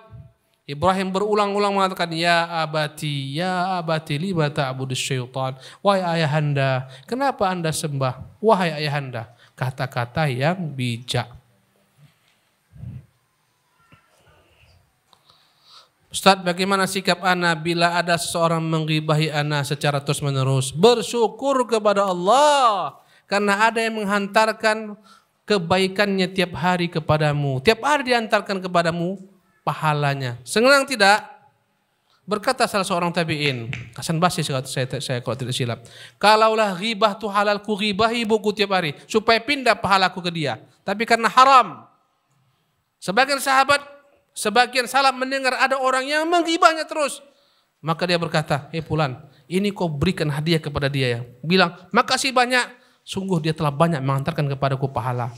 Ibrahim berulang-ulang mengatakan, Ya abati, ya abati, lima ta'budus syaitan. Wahai ayahanda, kenapa anda sembah? Wahai ayahanda, kata-kata yang bijak. Ustaz bagaimana sikap Ana bila ada seseorang menggibahi Ana secara terus menerus? Bersyukur kepada Allah karena ada yang menghantarkan kebaikannya tiap hari kepadamu. Tiap hari diantarkan kepadamu pahalanya. Senang tidak? Berkata salah seorang tabi'in, Hasan Basri saya, saya, saya kalau tidak silap. Kalaulah ghibah tu halal ku ghibahi buku tiap hari supaya pindah pahalaku ke dia. Tapi karena haram. Sebagian sahabat Sebagian salam mendengar ada orang yang menggibahnya terus. Maka dia berkata, hei pulan, ini kau berikan hadiah kepada dia ya. Bilang, makasih banyak. Sungguh dia telah banyak mengantarkan kepada ku pahala.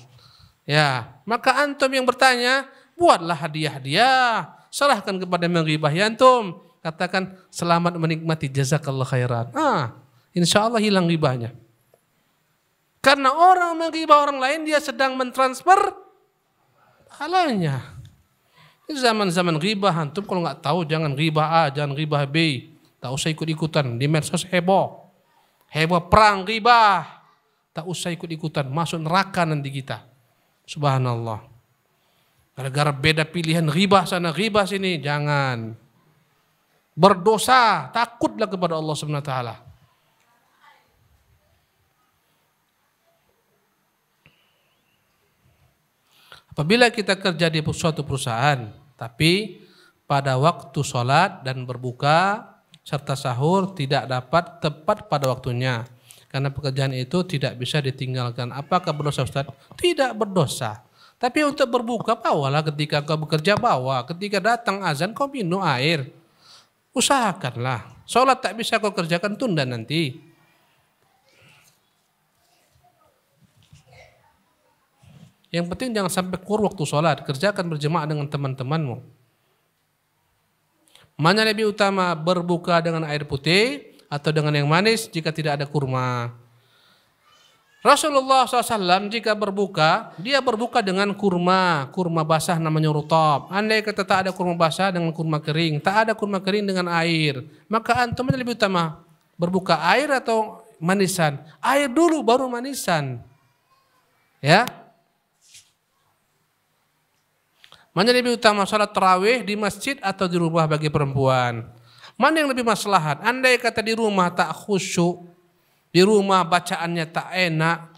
Ya, maka antum yang bertanya, buatlah hadiah dia Serahkan kepada yang ya antum. Katakan, selamat menikmati jazakallah khairan. Ah, insya Allah hilang gibahnya. Karena orang menggibah orang lain, dia sedang mentransfer halanya. Ini zaman-zaman ribah, hantum kalau nggak tahu jangan ribah A, jangan ribah B. Tak usah ikut-ikutan di medsos heboh. Heboh perang ribah Tak usah ikut-ikutan masuk neraka nanti kita. Subhanallah. Gara-gara beda pilihan ribah sana ribah sini jangan. Berdosa, takutlah kepada Allah Subhanahu wa taala. Apabila kita kerja di suatu perusahaan, tapi pada waktu sholat dan berbuka serta sahur tidak dapat tepat pada waktunya. Karena pekerjaan itu tidak bisa ditinggalkan. Apakah berdosa Ustaz? Tidak berdosa. Tapi untuk berbuka bawalah ketika kau bekerja bawa. Ketika datang azan kau minum air. Usahakanlah. Sholat tak bisa kau kerjakan tunda nanti. Yang penting jangan sampai kur waktu sholat. Kerjakan berjemaah dengan teman-temanmu. Mana lebih utama berbuka dengan air putih atau dengan yang manis jika tidak ada kurma? Rasulullah SAW jika berbuka, dia berbuka dengan kurma. Kurma basah namanya rutab. Andai kata tak ada kurma basah dengan kurma kering, tak ada kurma kering dengan air, maka antum lebih utama berbuka air atau manisan. Air dulu baru manisan. Ya, Mana lebih utama sholat terawih di masjid atau di rumah bagi perempuan? Mana yang lebih maslahat? Andai kata di rumah tak khusyuk, di rumah bacaannya tak enak,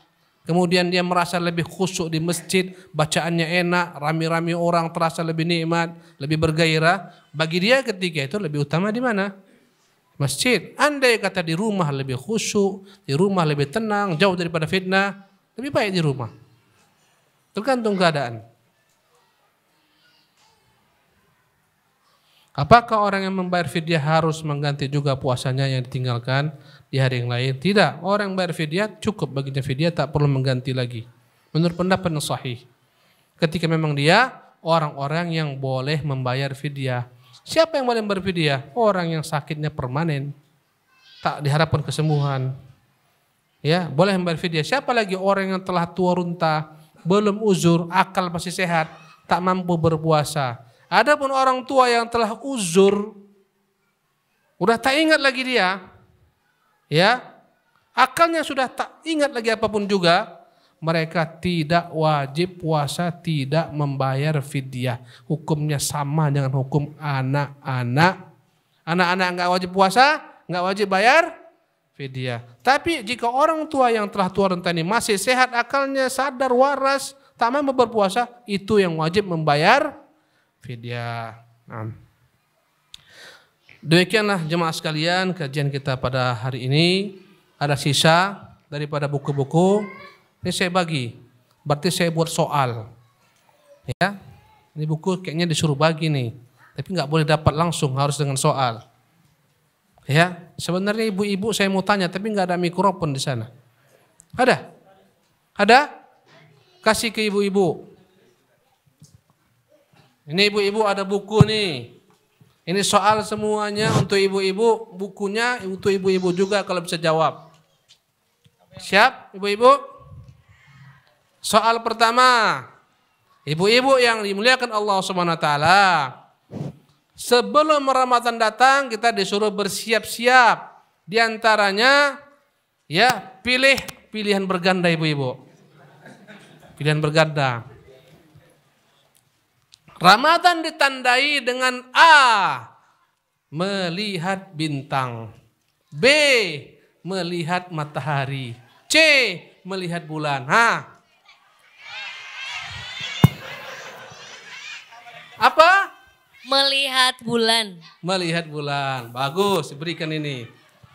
kemudian dia merasa lebih khusyuk di masjid, bacaannya enak, rami-rami orang terasa lebih nikmat, lebih bergairah. Bagi dia ketika itu lebih utama di mana? Masjid. Andai kata di rumah lebih khusyuk, di rumah lebih tenang, jauh daripada fitnah, lebih baik di rumah. Tergantung keadaan. Apakah orang yang membayar fidyah harus mengganti juga puasanya yang ditinggalkan di hari yang lain? Tidak. Orang yang bayar fidyah cukup baginya fidyah tak perlu mengganti lagi. Menurut pendapat yang sahih. Ketika memang dia orang-orang yang boleh membayar fidyah. Siapa yang boleh membayar fidyah? Orang yang sakitnya permanen. Tak diharapkan kesembuhan. Ya, boleh membayar fidyah. Siapa lagi orang yang telah tua runta, belum uzur, akal masih sehat, tak mampu berpuasa Adapun orang tua yang telah uzur, udah tak ingat lagi dia, ya, akalnya sudah tak ingat lagi apapun juga, mereka tidak wajib puasa, tidak membayar fidyah. Hukumnya sama dengan hukum anak-anak. Anak-anak nggak wajib puasa, nggak wajib bayar fidyah. Tapi jika orang tua yang telah tua rentan ini masih sehat akalnya, sadar, waras, tak mampu berpuasa, itu yang wajib membayar fidyah. Nah. Demikianlah jemaah sekalian kajian kita pada hari ini. Ada sisa daripada buku-buku. Ini saya bagi. Berarti saya buat soal. Ya. Ini buku kayaknya disuruh bagi nih. Tapi nggak boleh dapat langsung, harus dengan soal. Ya, sebenarnya ibu-ibu saya mau tanya, tapi nggak ada mikrofon di sana. Ada? Ada? Kasih ke ibu-ibu. Ini ibu-ibu ada buku nih. Ini soal semuanya untuk ibu-ibu, bukunya untuk ibu-ibu juga kalau bisa jawab. Siap, ibu-ibu? Soal pertama, ibu-ibu yang dimuliakan Allah Subhanahu taala. Sebelum Ramadan datang kita disuruh bersiap-siap. Di antaranya ya pilih pilihan berganda ibu-ibu. Pilihan berganda. Ramadan ditandai dengan A. Melihat bintang. B. Melihat matahari. C. Melihat bulan. Ha? Apa? Melihat bulan. Melihat bulan. Bagus, berikan ini.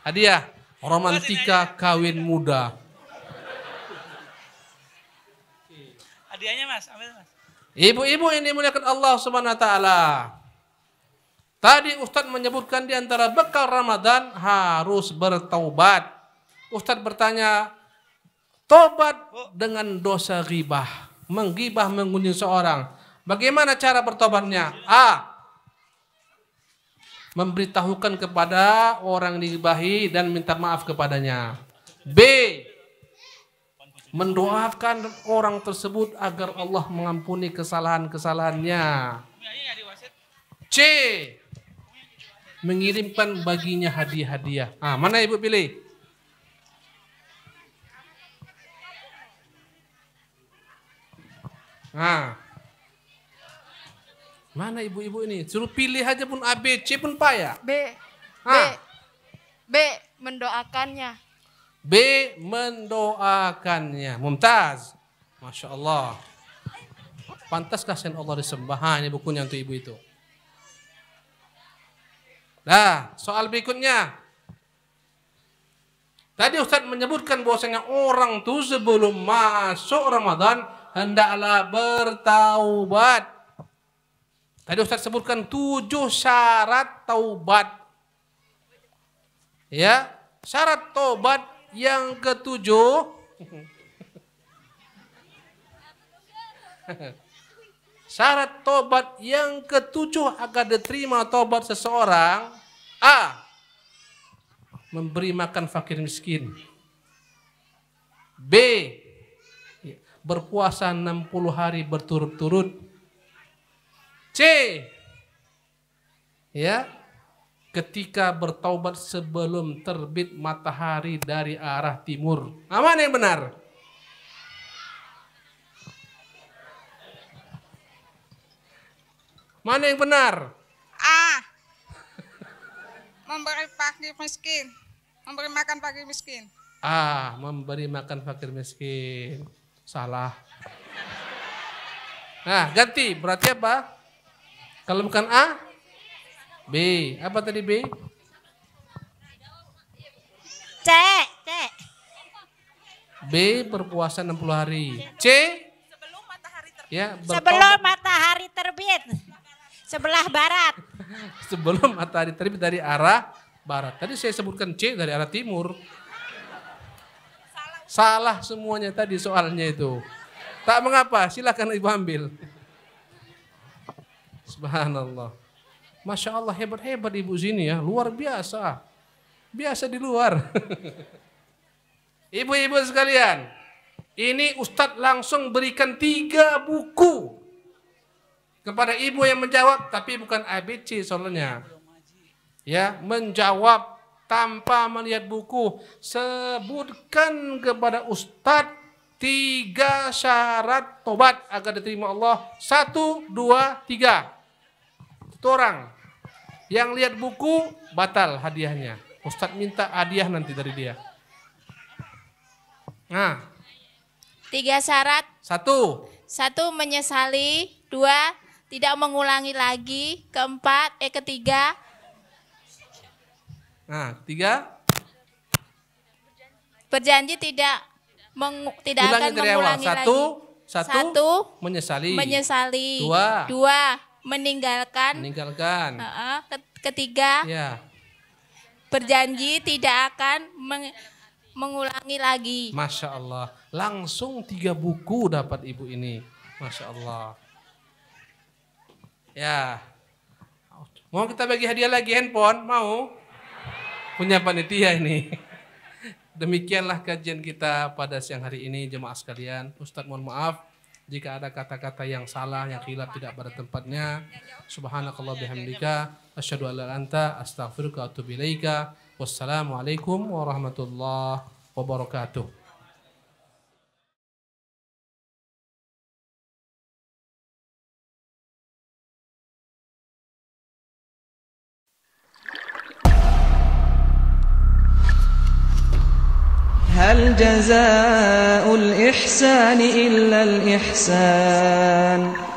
Hadiah. Romantika kawin muda. Hadiahnya mas, ambil. Ibu-ibu yang dimuliakan Allah Subhanahu wa taala. Tadi Ustadz menyebutkan di antara bekal Ramadan harus bertaubat. Ustadz bertanya, tobat dengan dosa ghibah. Menggibah mengunjung seorang. Bagaimana cara bertobatnya? A. Memberitahukan kepada orang yang digibahi dan minta maaf kepadanya. B mendoakan orang tersebut agar Allah mengampuni kesalahan-kesalahannya. C. Mengirimkan baginya hadiah-hadiah. Ah, mana Ibu pilih? Ah. Mana ibu-ibu ini? Suruh pilih aja pun A, B, C pun payah. B. Ah. B. B. Mendoakannya. B. Mendoakannya. Mumtaz. Masya Allah. pantas sen Allah disembah? Ha, bukunya untuk ibu itu. Nah, soal berikutnya. Tadi Ustaz menyebutkan bahwasanya orang tuh sebelum masuk Ramadan hendaklah bertaubat. Tadi Ustaz sebutkan tujuh syarat taubat. Ya, syarat taubat yang ketujuh, syarat tobat yang ketujuh agar diterima tobat seseorang, A. Memberi makan fakir miskin. B. Berpuasa 60 hari berturut-turut. C. Ya, ketika bertaubat sebelum terbit matahari dari arah timur. Aman yang benar? Mana yang benar? A. Memberi fakir miskin. Memberi makan fakir miskin. A. Memberi makan fakir miskin. Salah. Nah, ganti. Berarti apa? Kalau bukan A, B. Apa tadi B? C. C. B berpuasa 60 hari. C. Sebelum matahari terbit. Ya, Sebelum matahari terbit. Sebelah barat. Sebelum matahari terbit dari arah barat. Tadi saya sebutkan C dari arah timur. Salah semuanya tadi soalnya itu. Tak mengapa, silakan Ibu ambil. Subhanallah. Masya Allah hebat-hebat ibu sini ya, luar biasa. Biasa di luar. Ibu-ibu sekalian, ini Ustadz langsung berikan tiga buku kepada ibu yang menjawab, tapi bukan ABC soalnya. Ya, menjawab tanpa melihat buku. Sebutkan kepada Ustadz tiga syarat tobat agar diterima Allah. Satu, dua, tiga. Orang yang lihat buku batal hadiahnya. Ustadz minta hadiah nanti dari dia. Nah. Tiga syarat. Satu. Satu menyesali, dua tidak mengulangi lagi, keempat eh ketiga. Nah, tiga. Berjanji tidak meng, tidak Ulangi akan mengulangi awal. Satu, lagi. Satu, satu menyesali. Menyesali. Dua. Dua meninggalkan meninggalkan uh, uh, ketiga ya. berjanji tidak akan meng, mengulangi lagi masya Allah langsung tiga buku dapat ibu ini masya Allah ya mau kita bagi hadiah lagi handphone mau punya panitia ini demikianlah kajian kita pada siang hari ini jemaah sekalian Ustadz mohon maaf jika ada kata-kata yang salah, yang khilaf tidak pada tempatnya. Subhanakallah bihamdika. Asyadu ala anta astaghfiruka wassalamu Wassalamualaikum warahmatullahi wabarakatuh. هل جزاء الإحسان إلا الإحسان